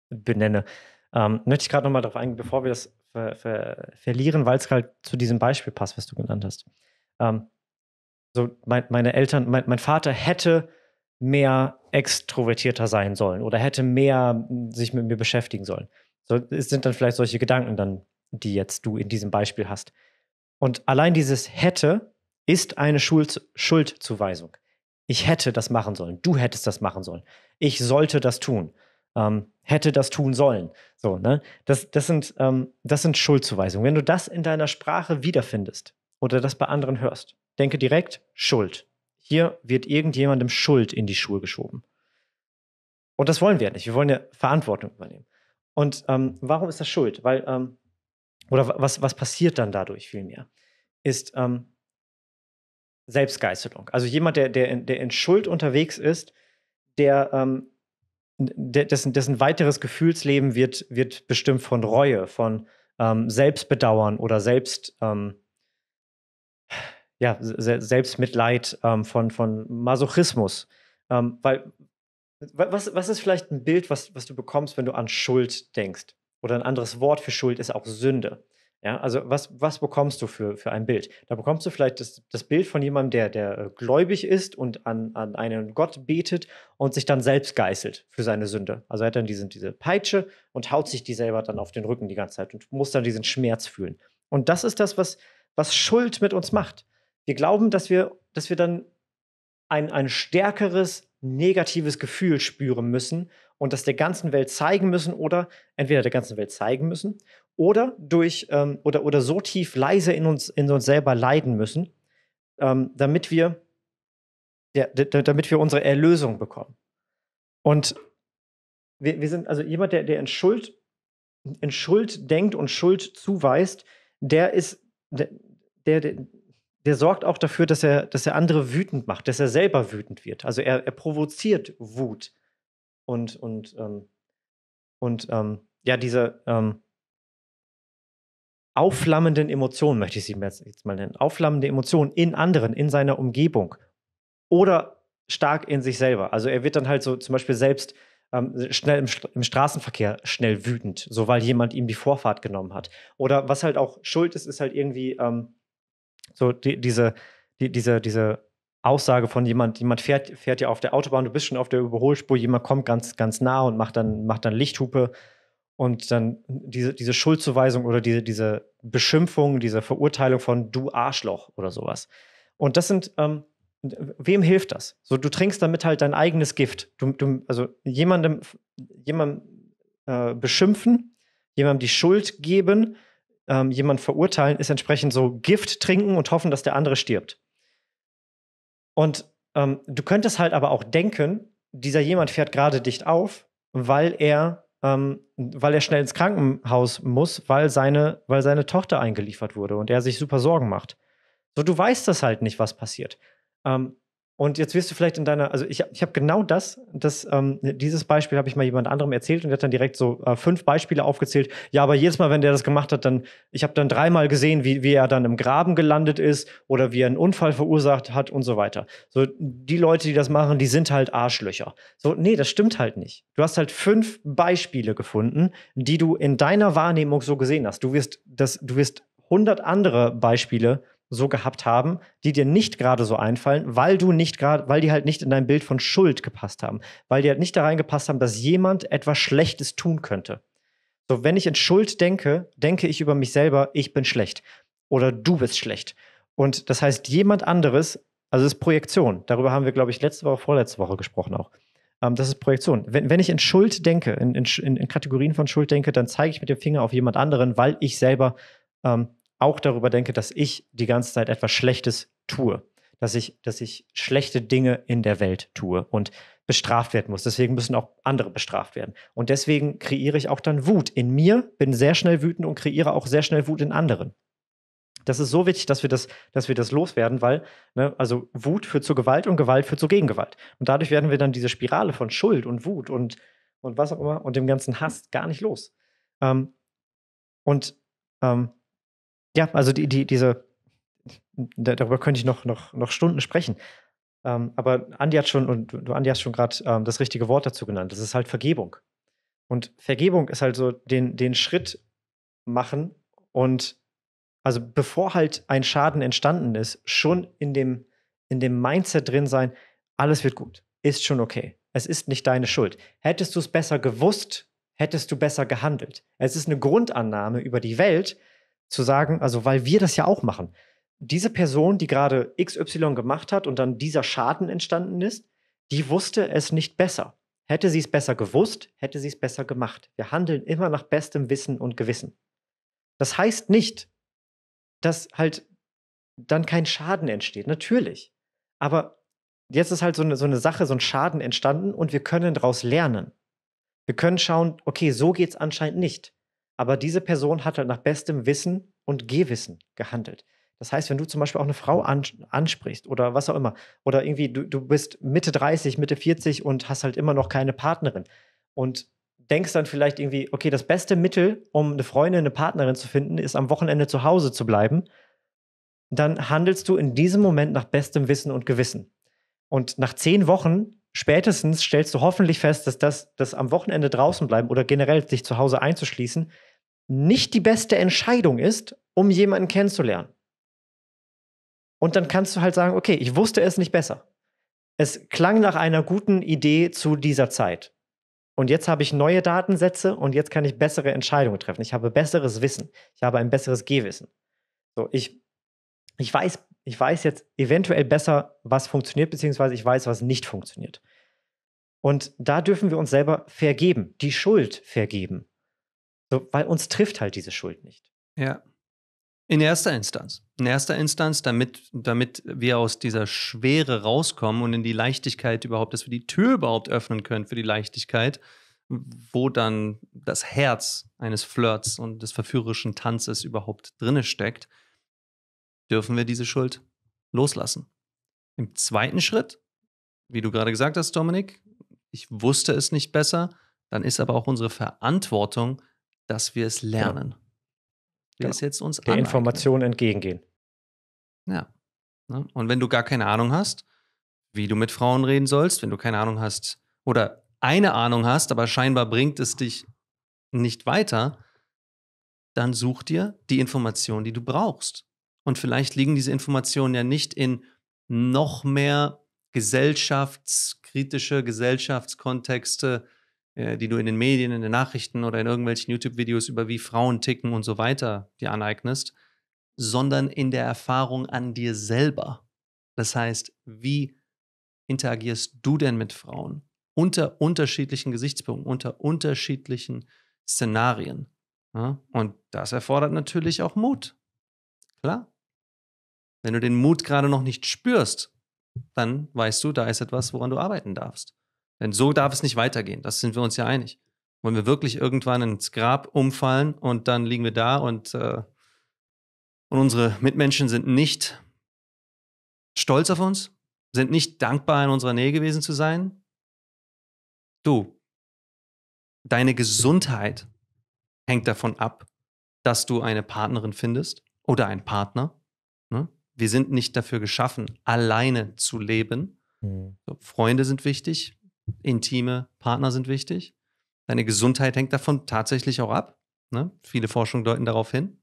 S2: benenne, ähm, möchte ich gerade nochmal darauf eingehen, bevor wir das ver ver verlieren, weil es halt zu diesem Beispiel passt, was du genannt hast. Ähm, so mein, meine Eltern, mein, mein Vater hätte mehr extrovertierter sein sollen oder hätte mehr sich mit mir beschäftigen sollen. So, es sind dann vielleicht solche Gedanken dann, die jetzt du in diesem Beispiel hast. Und allein dieses hätte ist eine Schuld, Schuldzuweisung. Ich hätte das machen sollen. Du hättest das machen sollen. Ich sollte das tun. Ähm, hätte das tun sollen. So, ne? Das, das, sind, ähm, das sind Schuldzuweisungen. Wenn du das in deiner Sprache wiederfindest oder das bei anderen hörst, denke direkt Schuld hier wird irgendjemandem Schuld in die Schuhe geschoben. Und das wollen wir ja nicht. Wir wollen ja Verantwortung übernehmen. Und ähm, warum ist das Schuld? Weil, ähm, oder was, was passiert dann dadurch vielmehr? Ist ähm, Selbstgeißelung. Also jemand, der, der, in, der in Schuld unterwegs ist, der, ähm, der dessen, dessen weiteres Gefühlsleben wird, wird bestimmt von Reue, von ähm, Selbstbedauern oder Selbst ähm, ja, Se Selbstmitleid, ähm, von, von Masochismus. Ähm, weil, was, was ist vielleicht ein Bild, was, was du bekommst, wenn du an Schuld denkst? Oder ein anderes Wort für Schuld ist auch Sünde. Ja, also was, was bekommst du für, für ein Bild? Da bekommst du vielleicht das, das Bild von jemandem, der, der äh, gläubig ist und an, an einen Gott betet und sich dann selbst geißelt für seine Sünde. Also er hat dann diesen, diese Peitsche und haut sich die selber dann auf den Rücken die ganze Zeit und muss dann diesen Schmerz fühlen. Und das ist das, was, was Schuld mit uns macht. Wir glauben, dass wir, dass wir dann ein, ein stärkeres negatives Gefühl spüren müssen und das der ganzen Welt zeigen müssen oder entweder der ganzen Welt zeigen müssen oder durch ähm, oder, oder so tief leise in uns, in uns selber leiden müssen, ähm, damit wir ja, damit wir unsere Erlösung bekommen. Und wir, wir sind also jemand, der, der in Schuld, in Schuld denkt und Schuld zuweist, der ist, der, der, der sorgt auch dafür, dass er, dass er andere wütend macht, dass er selber wütend wird. Also er, er provoziert Wut. Und, und, ähm, und ähm, ja, diese ähm, aufflammenden Emotionen, möchte ich sie jetzt mal nennen, aufflammende Emotionen in anderen, in seiner Umgebung oder stark in sich selber. Also er wird dann halt so zum Beispiel selbst ähm, schnell im, im, Straßenverkehr schnell wütend, so weil jemand ihm die Vorfahrt genommen hat. Oder was halt auch Schuld ist, ist halt irgendwie ähm, so die, diese, die, diese, diese Aussage von jemand, jemand fährt, fährt ja auf der Autobahn, du bist schon auf der Überholspur, jemand kommt ganz, ganz nah und macht dann, macht dann Lichthupe und dann diese, diese Schuldzuweisung oder diese, diese Beschimpfung, diese Verurteilung von du Arschloch oder sowas. Und das sind, ähm, wem hilft das? So, du trinkst damit halt dein eigenes Gift. Du, du, also jemandem, jemandem äh, beschimpfen, jemandem die Schuld geben ähm, jemand verurteilen, ist entsprechend so Gift trinken und hoffen, dass der andere stirbt. Und ähm, du könntest halt aber auch denken, dieser jemand fährt gerade dicht auf, weil er, ähm, weil er schnell ins Krankenhaus muss, weil seine, weil seine Tochter eingeliefert wurde und er sich super Sorgen macht. So, du weißt das halt nicht, was passiert. Ähm, und jetzt wirst du vielleicht in deiner, also ich, ich habe genau das, das ähm, dieses Beispiel habe ich mal jemand anderem erzählt und der hat dann direkt so äh, fünf Beispiele aufgezählt. Ja, aber jedes Mal, wenn der das gemacht hat, dann, ich habe dann dreimal gesehen, wie, wie er dann im Graben gelandet ist oder wie er einen Unfall verursacht hat und so weiter. So, die Leute, die das machen, die sind halt Arschlöcher. So, nee, das stimmt halt nicht. Du hast halt fünf Beispiele gefunden, die du in deiner Wahrnehmung so gesehen hast. Du wirst das, du wirst hundert andere Beispiele so gehabt haben, die dir nicht gerade so einfallen, weil du nicht gerade, weil die halt nicht in dein Bild von Schuld gepasst haben, weil die halt nicht da reingepasst haben, dass jemand etwas Schlechtes tun könnte. So, wenn ich in Schuld denke, denke ich über mich selber, ich bin schlecht oder du bist schlecht. Und das heißt, jemand anderes, also das ist Projektion. Darüber haben wir, glaube ich, letzte Woche, vorletzte Woche gesprochen auch. Ähm, das ist Projektion. Wenn, wenn ich in Schuld denke, in, in, in Kategorien von Schuld denke, dann zeige ich mit dem Finger auf jemand anderen, weil ich selber ähm, auch darüber denke, dass ich die ganze Zeit etwas Schlechtes tue. Dass ich, dass ich schlechte Dinge in der Welt tue und bestraft werden muss. Deswegen müssen auch andere bestraft werden. Und deswegen kreiere ich auch dann Wut in mir, bin sehr schnell wütend und kreiere auch sehr schnell Wut in anderen. Das ist so wichtig, dass wir das, dass wir das loswerden, weil, ne, also Wut führt zu Gewalt und Gewalt führt zu Gegengewalt. Und dadurch werden wir dann diese Spirale von Schuld und Wut und, und was auch immer und dem ganzen Hass gar nicht los. Ähm, und ähm, ja, also die, die, diese, darüber könnte ich noch, noch, noch Stunden sprechen. Ähm, aber Andi hat schon, und du Andi hast schon gerade ähm, das richtige Wort dazu genannt. Das ist halt Vergebung. Und Vergebung ist halt so den, den Schritt machen und also bevor halt ein Schaden entstanden ist, schon in dem, in dem Mindset drin sein, alles wird gut, ist schon okay. Es ist nicht deine Schuld. Hättest du es besser gewusst, hättest du besser gehandelt. Es ist eine Grundannahme über die Welt, zu sagen, also weil wir das ja auch machen. Diese Person, die gerade XY gemacht hat und dann dieser Schaden entstanden ist, die wusste es nicht besser. Hätte sie es besser gewusst, hätte sie es besser gemacht. Wir handeln immer nach bestem Wissen und Gewissen. Das heißt nicht, dass halt dann kein Schaden entsteht, natürlich. Aber jetzt ist halt so eine, so eine Sache, so ein Schaden entstanden und wir können daraus lernen. Wir können schauen, okay, so geht es anscheinend nicht. Aber diese Person hat halt nach bestem Wissen und Gehwissen gehandelt. Das heißt, wenn du zum Beispiel auch eine Frau ansprichst oder was auch immer, oder irgendwie du, du bist Mitte 30, Mitte 40 und hast halt immer noch keine Partnerin und denkst dann vielleicht irgendwie, okay, das beste Mittel, um eine Freundin, eine Partnerin zu finden, ist am Wochenende zu Hause zu bleiben, dann handelst du in diesem Moment nach bestem Wissen und Gewissen. Und nach zehn Wochen spätestens stellst du hoffentlich fest, dass das, das am Wochenende draußen bleiben oder generell sich zu Hause einzuschließen, nicht die beste Entscheidung ist, um jemanden kennenzulernen. Und dann kannst du halt sagen, okay, ich wusste es nicht besser. Es klang nach einer guten Idee zu dieser Zeit. Und jetzt habe ich neue Datensätze und jetzt kann ich bessere Entscheidungen treffen. Ich habe besseres Wissen. Ich habe ein besseres Gehwissen. So, ich, ich, weiß, ich weiß jetzt eventuell besser, was funktioniert, beziehungsweise ich weiß, was nicht funktioniert. Und da dürfen wir uns selber vergeben, die Schuld vergeben. So, weil uns trifft halt diese Schuld nicht. Ja.
S1: In erster Instanz. In erster Instanz, damit, damit wir aus dieser Schwere rauskommen und in die Leichtigkeit überhaupt, dass wir die Tür überhaupt öffnen können für die Leichtigkeit, wo dann das Herz eines Flirts und des verführerischen Tanzes überhaupt drinne steckt, dürfen wir diese Schuld loslassen. Im zweiten Schritt, wie du gerade gesagt hast, Dominik, ich wusste es nicht besser, dann ist aber auch unsere Verantwortung, dass wir es genau. lernen. Ja. Wir genau. es jetzt uns Der
S2: Information entgegengehen.
S1: Ja. Ne? Und wenn du gar keine Ahnung hast, wie du mit Frauen reden sollst, wenn du keine Ahnung hast oder eine Ahnung hast, aber scheinbar bringt es dich nicht weiter, dann such dir die Informationen, die du brauchst. Und vielleicht liegen diese Informationen ja nicht in noch mehr gesellschaftskritische Gesellschaftskontexte äh, die du in den Medien, in den Nachrichten oder in irgendwelchen YouTube-Videos über wie Frauen ticken und so weiter dir aneignest, sondern in der Erfahrung an dir selber. Das heißt, wie interagierst du denn mit Frauen unter unterschiedlichen Gesichtspunkten, unter unterschiedlichen Szenarien? Ja? Und das erfordert natürlich auch Mut. Klar. Wenn du den Mut gerade noch nicht spürst, dann weißt du, da ist etwas, woran du arbeiten darfst. Denn so darf es nicht weitergehen. Das sind wir uns ja einig. Wollen wir wirklich irgendwann ins Grab umfallen und dann liegen wir da und, äh, und unsere Mitmenschen sind nicht stolz auf uns, sind nicht dankbar, in unserer Nähe gewesen zu sein? Du, deine Gesundheit hängt davon ab, dass du eine Partnerin findest oder einen Partner. Ne? Wir sind nicht dafür geschaffen, alleine zu leben. Mhm. Freunde sind wichtig, intime Partner sind wichtig. Deine Gesundheit hängt davon tatsächlich auch ab. Ne? Viele Forschungen deuten darauf hin.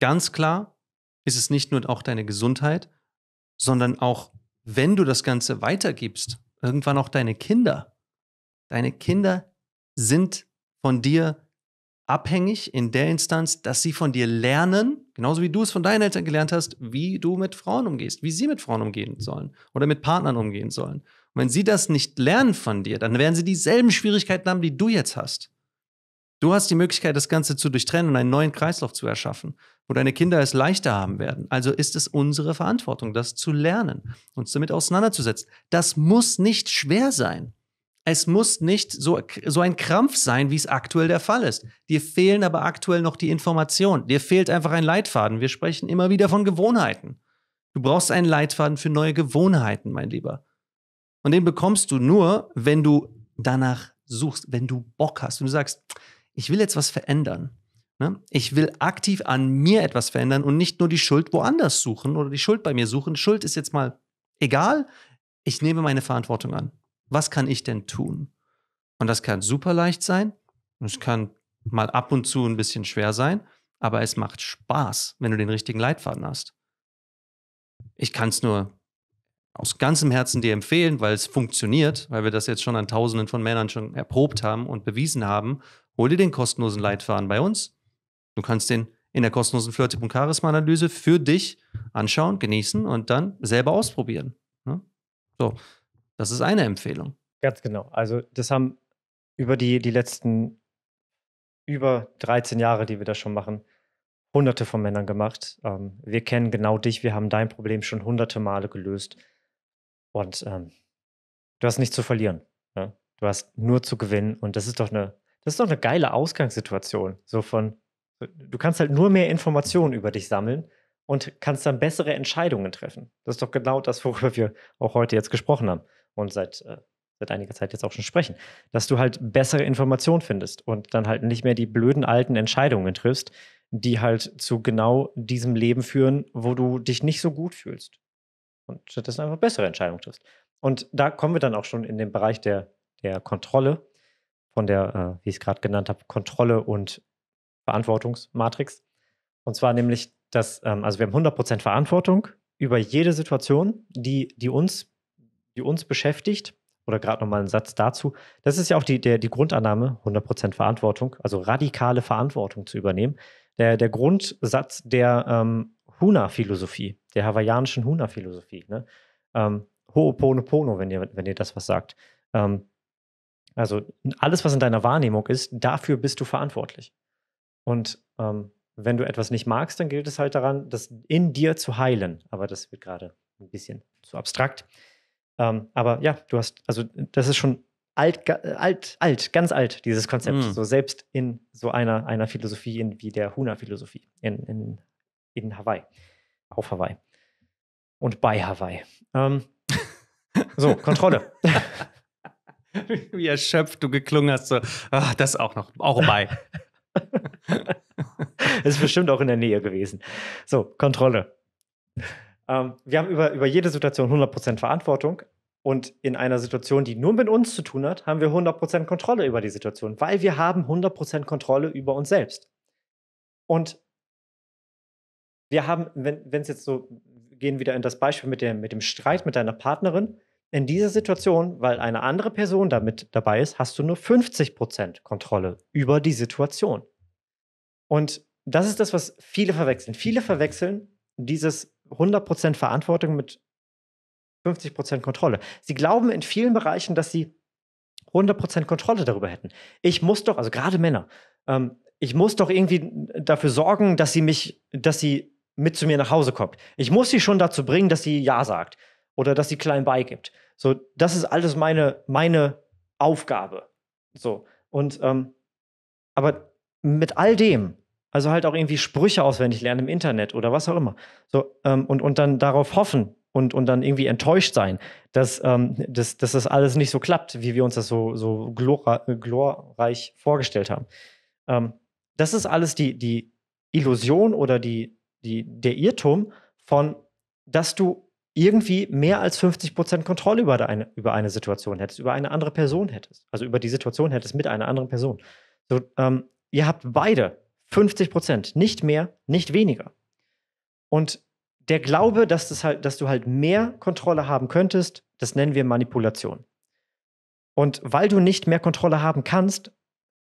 S1: Ganz klar ist es nicht nur auch deine Gesundheit, sondern auch, wenn du das Ganze weitergibst, irgendwann auch deine Kinder. Deine Kinder sind von dir abhängig in der Instanz, dass sie von dir lernen, genauso wie du es von deinen Eltern gelernt hast, wie du mit Frauen umgehst, wie sie mit Frauen umgehen sollen oder mit Partnern umgehen sollen. Wenn sie das nicht lernen von dir, dann werden sie dieselben Schwierigkeiten haben, die du jetzt hast. Du hast die Möglichkeit, das Ganze zu durchtrennen und einen neuen Kreislauf zu erschaffen, wo deine Kinder es leichter haben werden. Also ist es unsere Verantwortung, das zu lernen, uns damit auseinanderzusetzen. Das muss nicht schwer sein. Es muss nicht so, so ein Krampf sein, wie es aktuell der Fall ist. Dir fehlen aber aktuell noch die Informationen. Dir fehlt einfach ein Leitfaden. Wir sprechen immer wieder von Gewohnheiten. Du brauchst einen Leitfaden für neue Gewohnheiten, mein Lieber. Und den bekommst du nur, wenn du danach suchst, wenn du Bock hast Wenn du sagst, ich will jetzt was verändern. Ne? Ich will aktiv an mir etwas verändern und nicht nur die Schuld woanders suchen oder die Schuld bei mir suchen. Schuld ist jetzt mal egal. Ich nehme meine Verantwortung an. Was kann ich denn tun? Und das kann super leicht sein. Es kann mal ab und zu ein bisschen schwer sein, aber es macht Spaß, wenn du den richtigen Leitfaden hast. Ich kann es nur aus ganzem Herzen dir empfehlen, weil es funktioniert, weil wir das jetzt schon an Tausenden von Männern schon erprobt haben und bewiesen haben. Hol dir den kostenlosen Leitfaden bei uns. Du kannst den in der kostenlosen Flirtip und Charisma-Analyse für dich anschauen, genießen und dann selber ausprobieren. Ne? So, das ist eine Empfehlung.
S2: Ganz genau. Also, das haben über die, die letzten über 13 Jahre, die wir das schon machen, hunderte von Männern gemacht. Ähm, wir kennen genau dich, wir haben dein Problem schon hunderte Male gelöst. Und ähm, du hast nichts zu verlieren. Ne? Du hast nur zu gewinnen. Und das ist doch eine, das ist doch eine geile Ausgangssituation. So von, du kannst halt nur mehr Informationen über dich sammeln und kannst dann bessere Entscheidungen treffen. Das ist doch genau das, worüber wir auch heute jetzt gesprochen haben und seit, äh, seit einiger Zeit jetzt auch schon sprechen, dass du halt bessere Informationen findest und dann halt nicht mehr die blöden alten Entscheidungen triffst, die halt zu genau diesem Leben führen, wo du dich nicht so gut fühlst und stattdessen einfach bessere Entscheidungen triffst. Und da kommen wir dann auch schon in den Bereich der, der Kontrolle, von der, äh, wie ich es gerade genannt habe, Kontrolle und Verantwortungsmatrix. Und zwar nämlich, dass, ähm, also wir haben 100% Verantwortung über jede Situation, die, die, uns, die uns beschäftigt. Oder gerade nochmal einen Satz dazu. Das ist ja auch die, der, die Grundannahme, 100% Verantwortung, also radikale Verantwortung zu übernehmen. Der, der Grundsatz der ähm, Huna-Philosophie, der hawaiianischen Huna-Philosophie. Ne? Ähm, Ho'oponopono, wenn ihr, wenn ihr das was sagt. Ähm, also alles, was in deiner Wahrnehmung ist, dafür bist du verantwortlich. Und ähm, wenn du etwas nicht magst, dann gilt es halt daran, das in dir zu heilen. Aber das wird gerade ein bisschen zu abstrakt. Ähm, aber ja, du hast, also das ist schon alt, alt, alt, ganz alt, dieses Konzept. Mm. So selbst in so einer, einer Philosophie in, wie der Huna-Philosophie in, in, in Hawaii auf Hawaii. Und bei Hawaii. Ähm, so, Kontrolle. [LAUGHS]
S1: Wie erschöpft du geklungen hast. So. Ach, das auch noch. Auch bei.
S2: [LAUGHS] ist bestimmt auch in der Nähe gewesen. So, Kontrolle. Ähm, wir haben über, über jede Situation 100% Verantwortung. Und in einer Situation, die nur mit uns zu tun hat, haben wir 100% Kontrolle über die Situation, weil wir haben 100% Kontrolle über uns selbst. Und wir haben, wenn es jetzt so, gehen wieder in das Beispiel mit dem, mit dem Streit mit deiner Partnerin, in dieser Situation, weil eine andere Person damit dabei ist, hast du nur 50% Kontrolle über die Situation. Und das ist das, was viele verwechseln. Viele verwechseln dieses 100% Verantwortung mit 50% Kontrolle. Sie glauben in vielen Bereichen, dass sie 100% Kontrolle darüber hätten. Ich muss doch, also gerade Männer, ähm, ich muss doch irgendwie dafür sorgen, dass sie mich, dass sie mit zu mir nach Hause kommt. Ich muss sie schon dazu bringen, dass sie Ja sagt oder dass sie klein beigibt. So, das ist alles meine, meine Aufgabe. So, und ähm, aber mit all dem, also halt auch irgendwie Sprüche auswendig lernen im Internet oder was auch immer. So, ähm, und, und dann darauf hoffen und, und dann irgendwie enttäuscht sein, dass, ähm, dass, dass das alles nicht so klappt, wie wir uns das so, so glorreich vorgestellt haben. Ähm, das ist alles die, die Illusion oder die, die, der Irrtum von, dass du irgendwie mehr als 50 Prozent Kontrolle über eine, über eine Situation hättest, über eine andere Person hättest, also über die Situation hättest mit einer anderen Person. So, ähm, ihr habt beide 50 Prozent, nicht mehr, nicht weniger. Und der Glaube, dass, das halt, dass du halt mehr Kontrolle haben könntest, das nennen wir Manipulation. Und weil du nicht mehr Kontrolle haben kannst,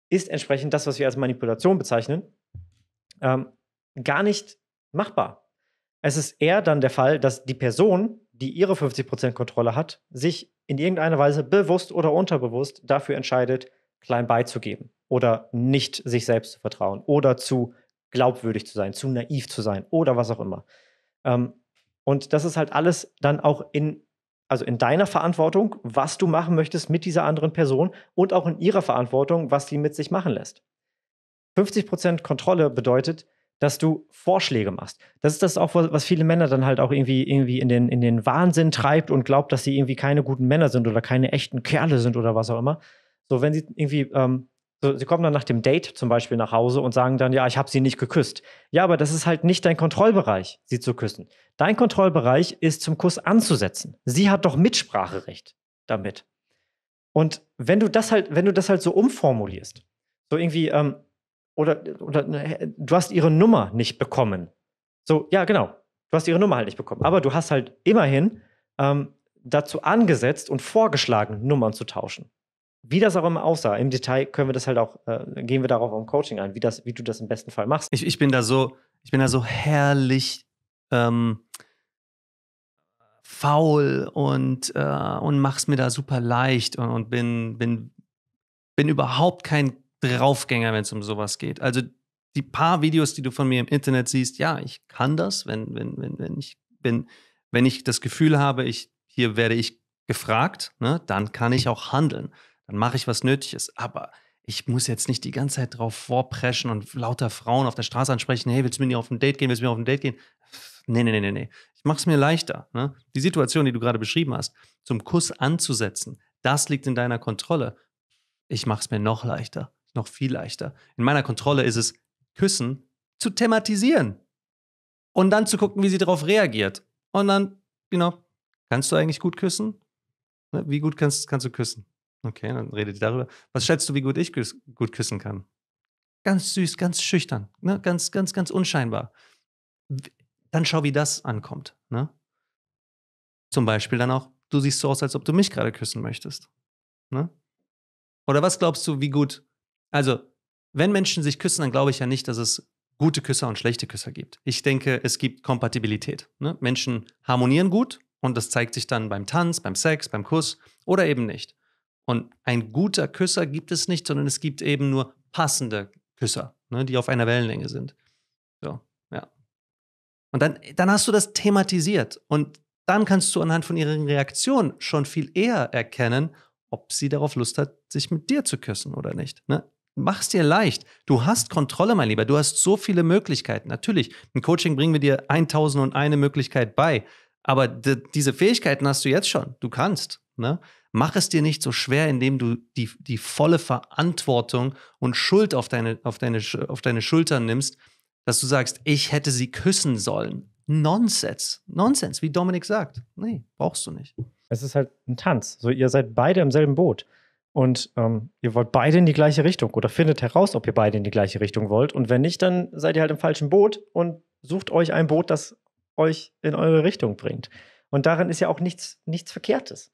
S2: ist entsprechend das, was wir als Manipulation bezeichnen, ähm, gar nicht machbar. Es ist eher dann der Fall, dass die Person, die ihre 50% Kontrolle hat, sich in irgendeiner Weise bewusst oder unterbewusst dafür entscheidet, klein beizugeben oder nicht sich selbst zu vertrauen oder zu glaubwürdig zu sein, zu naiv zu sein oder was auch immer. Ähm, und das ist halt alles dann auch in, also in deiner Verantwortung, was du machen möchtest mit dieser anderen Person und auch in ihrer Verantwortung, was sie mit sich machen lässt. 50% Kontrolle bedeutet, dass du Vorschläge machst. Das ist das auch, was viele Männer dann halt auch irgendwie, irgendwie in, den, in den Wahnsinn treibt und glaubt, dass sie irgendwie keine guten Männer sind oder keine echten Kerle sind oder was auch immer. So, wenn sie irgendwie, ähm, so, sie kommen dann nach dem Date zum Beispiel nach Hause und sagen dann, ja, ich habe sie nicht geküsst. Ja, aber das ist halt nicht dein Kontrollbereich, sie zu küssen. Dein Kontrollbereich ist zum Kuss anzusetzen. Sie hat doch Mitspracherecht damit. Und wenn du das halt, wenn du das halt so umformulierst, so irgendwie, ähm, oder, oder äh, du hast ihre Nummer nicht bekommen. So, ja, genau. Du hast ihre Nummer halt nicht bekommen. Aber du hast halt immerhin ähm, dazu angesetzt und vorgeschlagen, Nummern zu tauschen. Wie das auch immer aussah, im Detail können wir das halt auch, äh, gehen wir darauf
S1: im Coaching ein, wie, das, wie du das im besten Fall machst. Ich, ich bin da so, ich bin da so herrlich ähm, faul und, äh, und mach's mir da super leicht und, und bin, bin, bin überhaupt kein Draufgänger, wenn es um sowas geht. Also die paar Videos, die du von mir im Internet siehst, ja, ich kann das, wenn, wenn, wenn, wenn ich, bin, wenn ich das Gefühl habe, ich, hier werde ich gefragt, ne, dann kann ich auch handeln. Dann mache ich, was Nötiges. Aber ich muss jetzt nicht die ganze Zeit drauf vorpreschen und lauter Frauen auf der Straße ansprechen, hey, willst du mir mir auf ein Date gehen, willst du mir auf ein Date gehen? Nee, nee, nee, nee, nee. Ich mache es mir leichter. Ne? Die Situation, die du gerade beschrieben hast, zum Kuss anzusetzen, das liegt in deiner Kontrolle. Ich mache es mir noch leichter noch viel leichter. In meiner Kontrolle ist es, Küssen zu thematisieren und dann zu gucken, wie sie darauf reagiert. Und dann, genau, you know, kannst du eigentlich gut küssen? Ne, wie gut kannst, kannst du küssen? Okay, dann redet ihr darüber. Was schätzt du, wie gut ich küss, gut küssen kann? Ganz süß, ganz schüchtern, ne? ganz, ganz, ganz unscheinbar. Dann schau, wie das ankommt. Ne? Zum Beispiel dann auch, du siehst so aus, als ob du mich gerade küssen möchtest. Ne? Oder was glaubst du, wie gut also, wenn Menschen sich küssen, dann glaube ich ja nicht, dass es gute Küsser und schlechte Küsser gibt. Ich denke, es gibt Kompatibilität. Ne? Menschen harmonieren gut und das zeigt sich dann beim Tanz, beim Sex, beim Kuss oder eben nicht. Und ein guter Küsser gibt es nicht, sondern es gibt eben nur passende Küsser, ne? die auf einer Wellenlänge sind. So, ja. Und dann, dann hast du das thematisiert und dann kannst du anhand von ihren Reaktionen schon viel eher erkennen, ob sie darauf Lust hat, sich mit dir zu küssen oder nicht. Ne? Mach es dir leicht. Du hast Kontrolle, mein Lieber. Du hast so viele Möglichkeiten. Natürlich, im Coaching bringen wir dir 1001 Möglichkeit bei. Aber diese Fähigkeiten hast du jetzt schon. Du kannst. Ne? Mach es dir nicht so schwer, indem du die, die volle Verantwortung und Schuld auf deine, auf, deine, auf deine Schultern nimmst, dass du sagst, ich hätte sie küssen sollen. Nonsens. Nonsens, wie Dominik
S2: sagt. Nee, brauchst du nicht. Es ist halt ein Tanz. So, ihr seid beide im selben Boot und ähm, ihr wollt beide in die gleiche Richtung oder findet heraus, ob ihr beide in die gleiche Richtung wollt. Und wenn nicht, dann seid ihr halt im falschen Boot und sucht euch ein Boot, das euch in eure Richtung bringt. Und darin ist ja auch nichts, nichts Verkehrtes.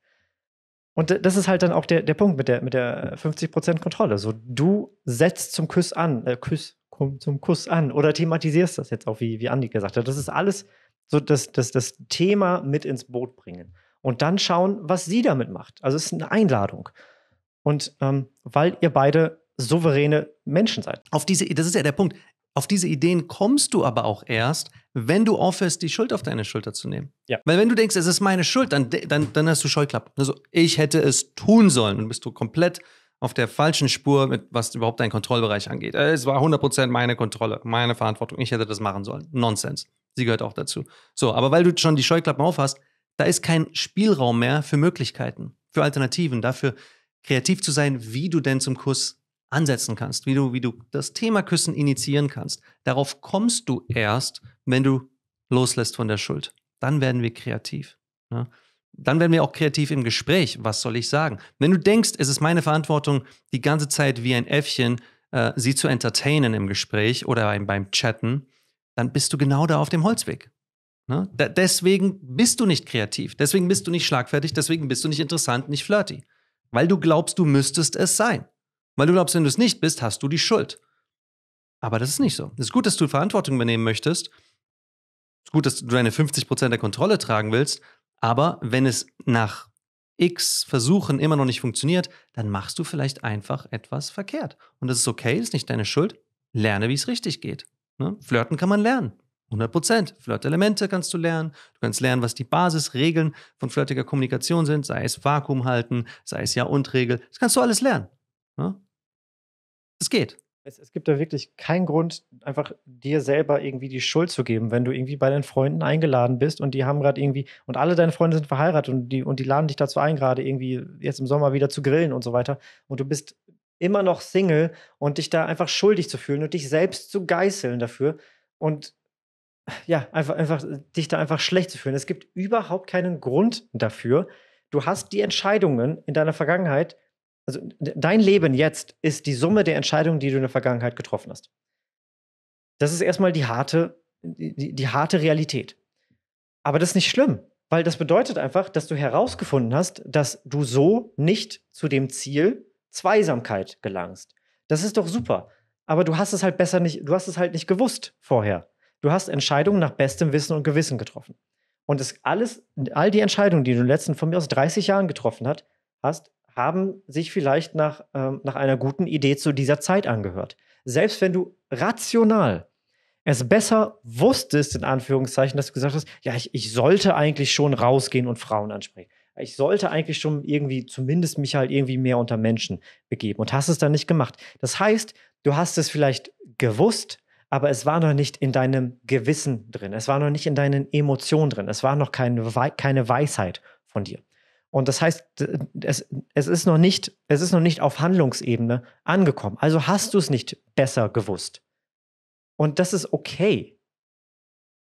S2: Und äh, das ist halt dann auch der, der Punkt mit der, mit der 50% Kontrolle. So, du setzt zum Kuss an, äh, Kuss, zum Kuss an oder thematisierst das jetzt auch, wie, wie Andi gesagt hat. Das ist alles so das, das, das Thema mit ins Boot bringen. Und dann schauen, was sie damit macht. Also es ist eine Einladung und ähm, weil ihr beide souveräne Menschen seid.
S1: Auf diese, das ist ja der Punkt. Auf diese Ideen kommst du aber auch erst, wenn du aufhörst, die Schuld auf deine Schulter zu nehmen. Ja. Weil wenn du denkst, es ist meine Schuld, dann, dann, dann hast du Scheuklappen. Also ich hätte es tun sollen und bist du komplett auf der falschen Spur, mit, was überhaupt deinen Kontrollbereich angeht. Äh, es war 100% meine Kontrolle, meine Verantwortung. Ich hätte das machen sollen. Nonsens. Sie gehört auch dazu. So, aber weil du schon die Scheuklappen aufhast, da ist kein Spielraum mehr für Möglichkeiten, für Alternativen, dafür, kreativ zu sein, wie du denn zum Kuss ansetzen kannst, wie du, wie du das Thema Küssen initiieren kannst. Darauf kommst du erst, wenn du loslässt von der Schuld. Dann werden wir kreativ. Ne? Dann werden wir auch kreativ im Gespräch. Was soll ich sagen? Wenn du denkst, es ist meine Verantwortung, die ganze Zeit wie ein Äffchen äh, sie zu entertainen im Gespräch oder beim, beim Chatten, dann bist du genau da auf dem Holzweg. Ne? deswegen bist du nicht kreativ, deswegen bist du nicht schlagfertig, deswegen bist du nicht interessant, nicht flirty weil du glaubst, du müsstest es sein. Weil du glaubst, wenn du es nicht bist, hast du die Schuld. Aber das ist nicht so. Es ist gut, dass du Verantwortung übernehmen möchtest. Es ist gut, dass du deine 50% der Kontrolle tragen willst. Aber wenn es nach x Versuchen immer noch nicht funktioniert, dann machst du vielleicht einfach etwas verkehrt. Und das ist okay, ist nicht deine Schuld. Lerne, wie es richtig geht. Ne? Flirten kann man lernen. 100 Prozent. Flirt-Elemente kannst du lernen. Du kannst lernen, was die Basisregeln von flirtiger Kommunikation sind, sei es Vakuum halten, sei es Ja und Regel. Das kannst du alles lernen. Ja? Ne? Das geht.
S2: Es, es, gibt da wirklich keinen Grund, einfach dir selber irgendwie die Schuld zu geben, wenn du irgendwie bei deinen Freunden eingeladen bist und die haben gerade irgendwie, und alle deine Freunde sind verheiratet und die, und die laden dich dazu ein, gerade irgendwie jetzt im Sommer wieder zu grillen und so weiter. Und du bist immer noch Single und dich da einfach schuldig zu fühlen und dich selbst zu geißeln dafür. Und ja, einfach, einfach, dich da einfach schlecht zu fühlen. Es gibt überhaupt keinen Grund dafür. Du hast die Entscheidungen in deiner Vergangenheit, also dein Leben jetzt ist die Summe der Entscheidungen, die du in der Vergangenheit getroffen hast. Das ist erstmal die harte, die, die harte Realität. Aber das ist nicht schlimm, weil das bedeutet einfach, dass du herausgefunden hast, dass du so nicht zu dem Ziel Zweisamkeit gelangst. Das ist doch super. Aber du hast es halt besser nicht, du hast es halt nicht gewusst vorher du hast Entscheidungen nach bestem Wissen und Gewissen getroffen. Und es alles, all die Entscheidungen, die du in den letzten von mir aus 30 Jahren getroffen hat, hast, haben sich vielleicht nach, ähm, nach einer guten Idee zu dieser Zeit angehört. Selbst wenn du rational es besser wusstest, in Anführungszeichen, dass du gesagt hast, ja, ich, ich sollte eigentlich schon rausgehen und Frauen ansprechen. Ich sollte eigentlich schon irgendwie, zumindest mich halt irgendwie mehr unter Menschen begeben und hast es dann nicht gemacht. Das heißt, du hast es vielleicht gewusst, aber es war noch nicht in deinem Gewissen drin, es war noch nicht in deinen Emotionen drin, es war noch keine, keine Weisheit von dir. Und das heißt, es, es, ist noch nicht, es ist noch nicht auf Handlungsebene angekommen. Also hast du es nicht besser gewusst. Und das ist okay.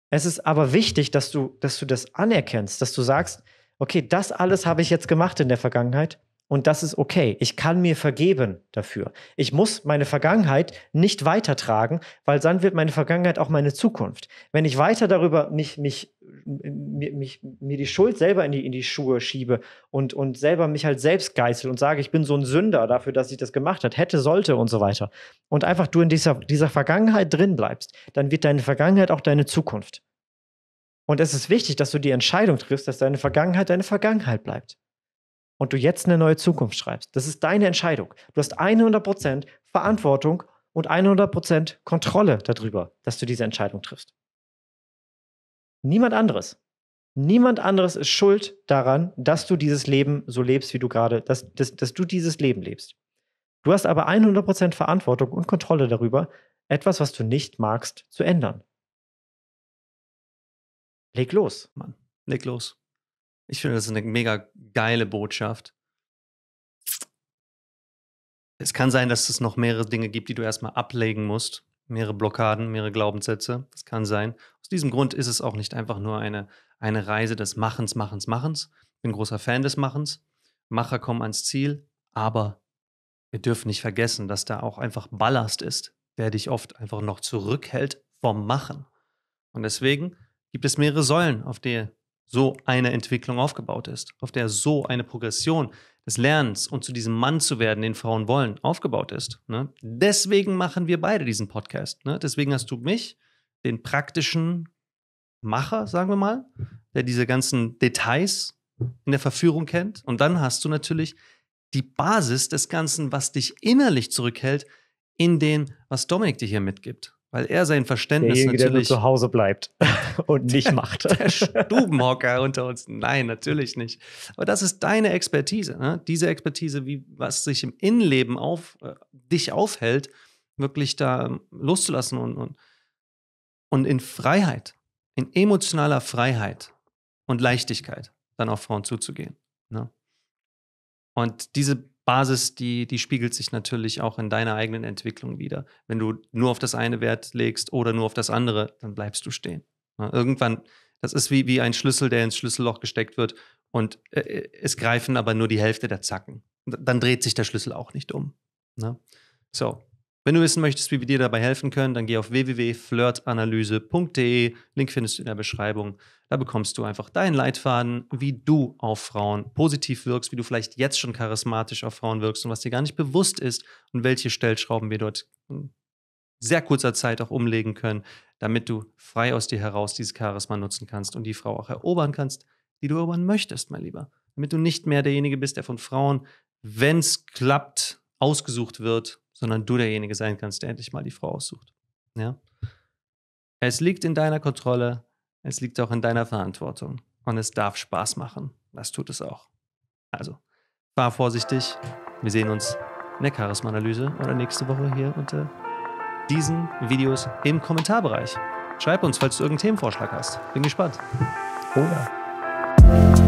S2: Es ist aber wichtig, dass du, dass du das anerkennst, dass du sagst, okay, das alles habe ich jetzt gemacht in der Vergangenheit und das ist okay. Ich kann mir vergeben dafür. Ich muss meine Vergangenheit nicht weitertragen, weil dann wird meine Vergangenheit auch meine Zukunft. Wenn ich weiter darüber mich, mich, mich, mich mir die Schuld selber in die, in die Schuhe schiebe und, und selber mich halt selbst geißel und sage, ich bin so ein Sünder dafür, dass ich das gemacht habe, hätte, sollte und so weiter. Und einfach du in dieser, dieser Vergangenheit drin bleibst, dann wird deine Vergangenheit auch deine Zukunft. Und es ist wichtig, dass du die Entscheidung triffst, dass deine Vergangenheit deine Vergangenheit bleibt und du jetzt eine neue Zukunft schreibst. Das ist deine Entscheidung. Du hast 100% Verantwortung und 100% Kontrolle darüber, dass du diese Entscheidung triffst. Niemand anderes. Niemand anderes ist schuld daran, dass du dieses Leben so lebst, wie du gerade, dass, dass, dass du dieses Leben lebst. Du hast aber 100% Verantwortung und Kontrolle darüber, etwas, was du nicht magst, zu ändern.
S1: Leg los. Mann, leg los. Ich finde, das ist eine mega geile Botschaft. Es kann sein, dass es noch mehrere Dinge gibt, die du erstmal ablegen musst. Mehrere Blockaden, mehrere Glaubenssätze. Das kann sein. Aus diesem Grund ist es auch nicht einfach nur eine, eine Reise des Machens, Machens, Machens. Ich bin großer Fan des Machens. Macher kommen ans Ziel, aber wir dürfen nicht vergessen, dass da auch einfach Ballast ist, der dich oft einfach noch zurückhält vom Machen. Und deswegen gibt es mehrere Säulen, auf die so eine Entwicklung aufgebaut ist, auf der so eine Progression des Lernens und zu diesem Mann zu werden, den Frauen wollen, aufgebaut ist. Ne? Deswegen machen wir beide diesen Podcast. Ne? Deswegen hast du mich, den praktischen Macher, sagen wir mal, der diese ganzen Details in der Verführung kennt. Und dann hast du natürlich die Basis des Ganzen, was dich innerlich zurückhält, in den, was Dominik dir hier mitgibt weil er sein Verständnis Derjenige, natürlich der zu Hause bleibt [LAUGHS] und nicht macht. Der, der Stubenhocker unter uns. Nein, natürlich nicht. Aber das ist deine Expertise, ne? diese Expertise, wie was sich im Innenleben auf äh, dich aufhält, wirklich da ähm, loszulassen und, und und in Freiheit, in emotionaler Freiheit und Leichtigkeit dann auf Frauen zuzugehen. Ne? Und diese Basis, die, die spiegelt sich natürlich auch in deiner eigenen Entwicklung wieder. Wenn du nur auf das eine Wert legst oder nur auf das andere, dann bleibst du stehen. Irgendwann, das ist wie, wie ein Schlüssel, der ins Schlüsselloch gesteckt wird und äh, äh, es greifen aber nur die Hälfte der Zacken. Dann dreht sich der Schlüssel auch nicht um. Ne? So, wenn du wissen möchtest, wie wir dir dabei helfen können, dann geh auf www.flirtanalyse.de. Link findest du in der Beschreibung. Da bekommst du einfach deinen Leitfaden, wie du auf Frauen positiv wirkst, wie du vielleicht jetzt schon charismatisch auf Frauen wirkst und was dir gar nicht bewusst ist und welche Stellschrauben wir dort in sehr kurzer Zeit auch umlegen können, damit du frei aus dir heraus dieses Charisma nutzen kannst und die Frau auch erobern kannst, die du erobern möchtest, mein Lieber. Damit du nicht mehr derjenige bist, der von Frauen, wenn es klappt, ausgesucht wird sondern du derjenige sein kannst, der endlich mal die Frau aussucht. Ja? Es liegt in deiner Kontrolle, es liegt auch in deiner Verantwortung und es darf Spaß machen. Das tut es auch. Also, fahr vorsichtig. Wir sehen uns in der Charisma-Analyse oder nächste Woche hier unter diesen Videos im Kommentarbereich. Schreib uns, falls du irgendeinen Themenvorschlag hast. Bin gespannt. Oder.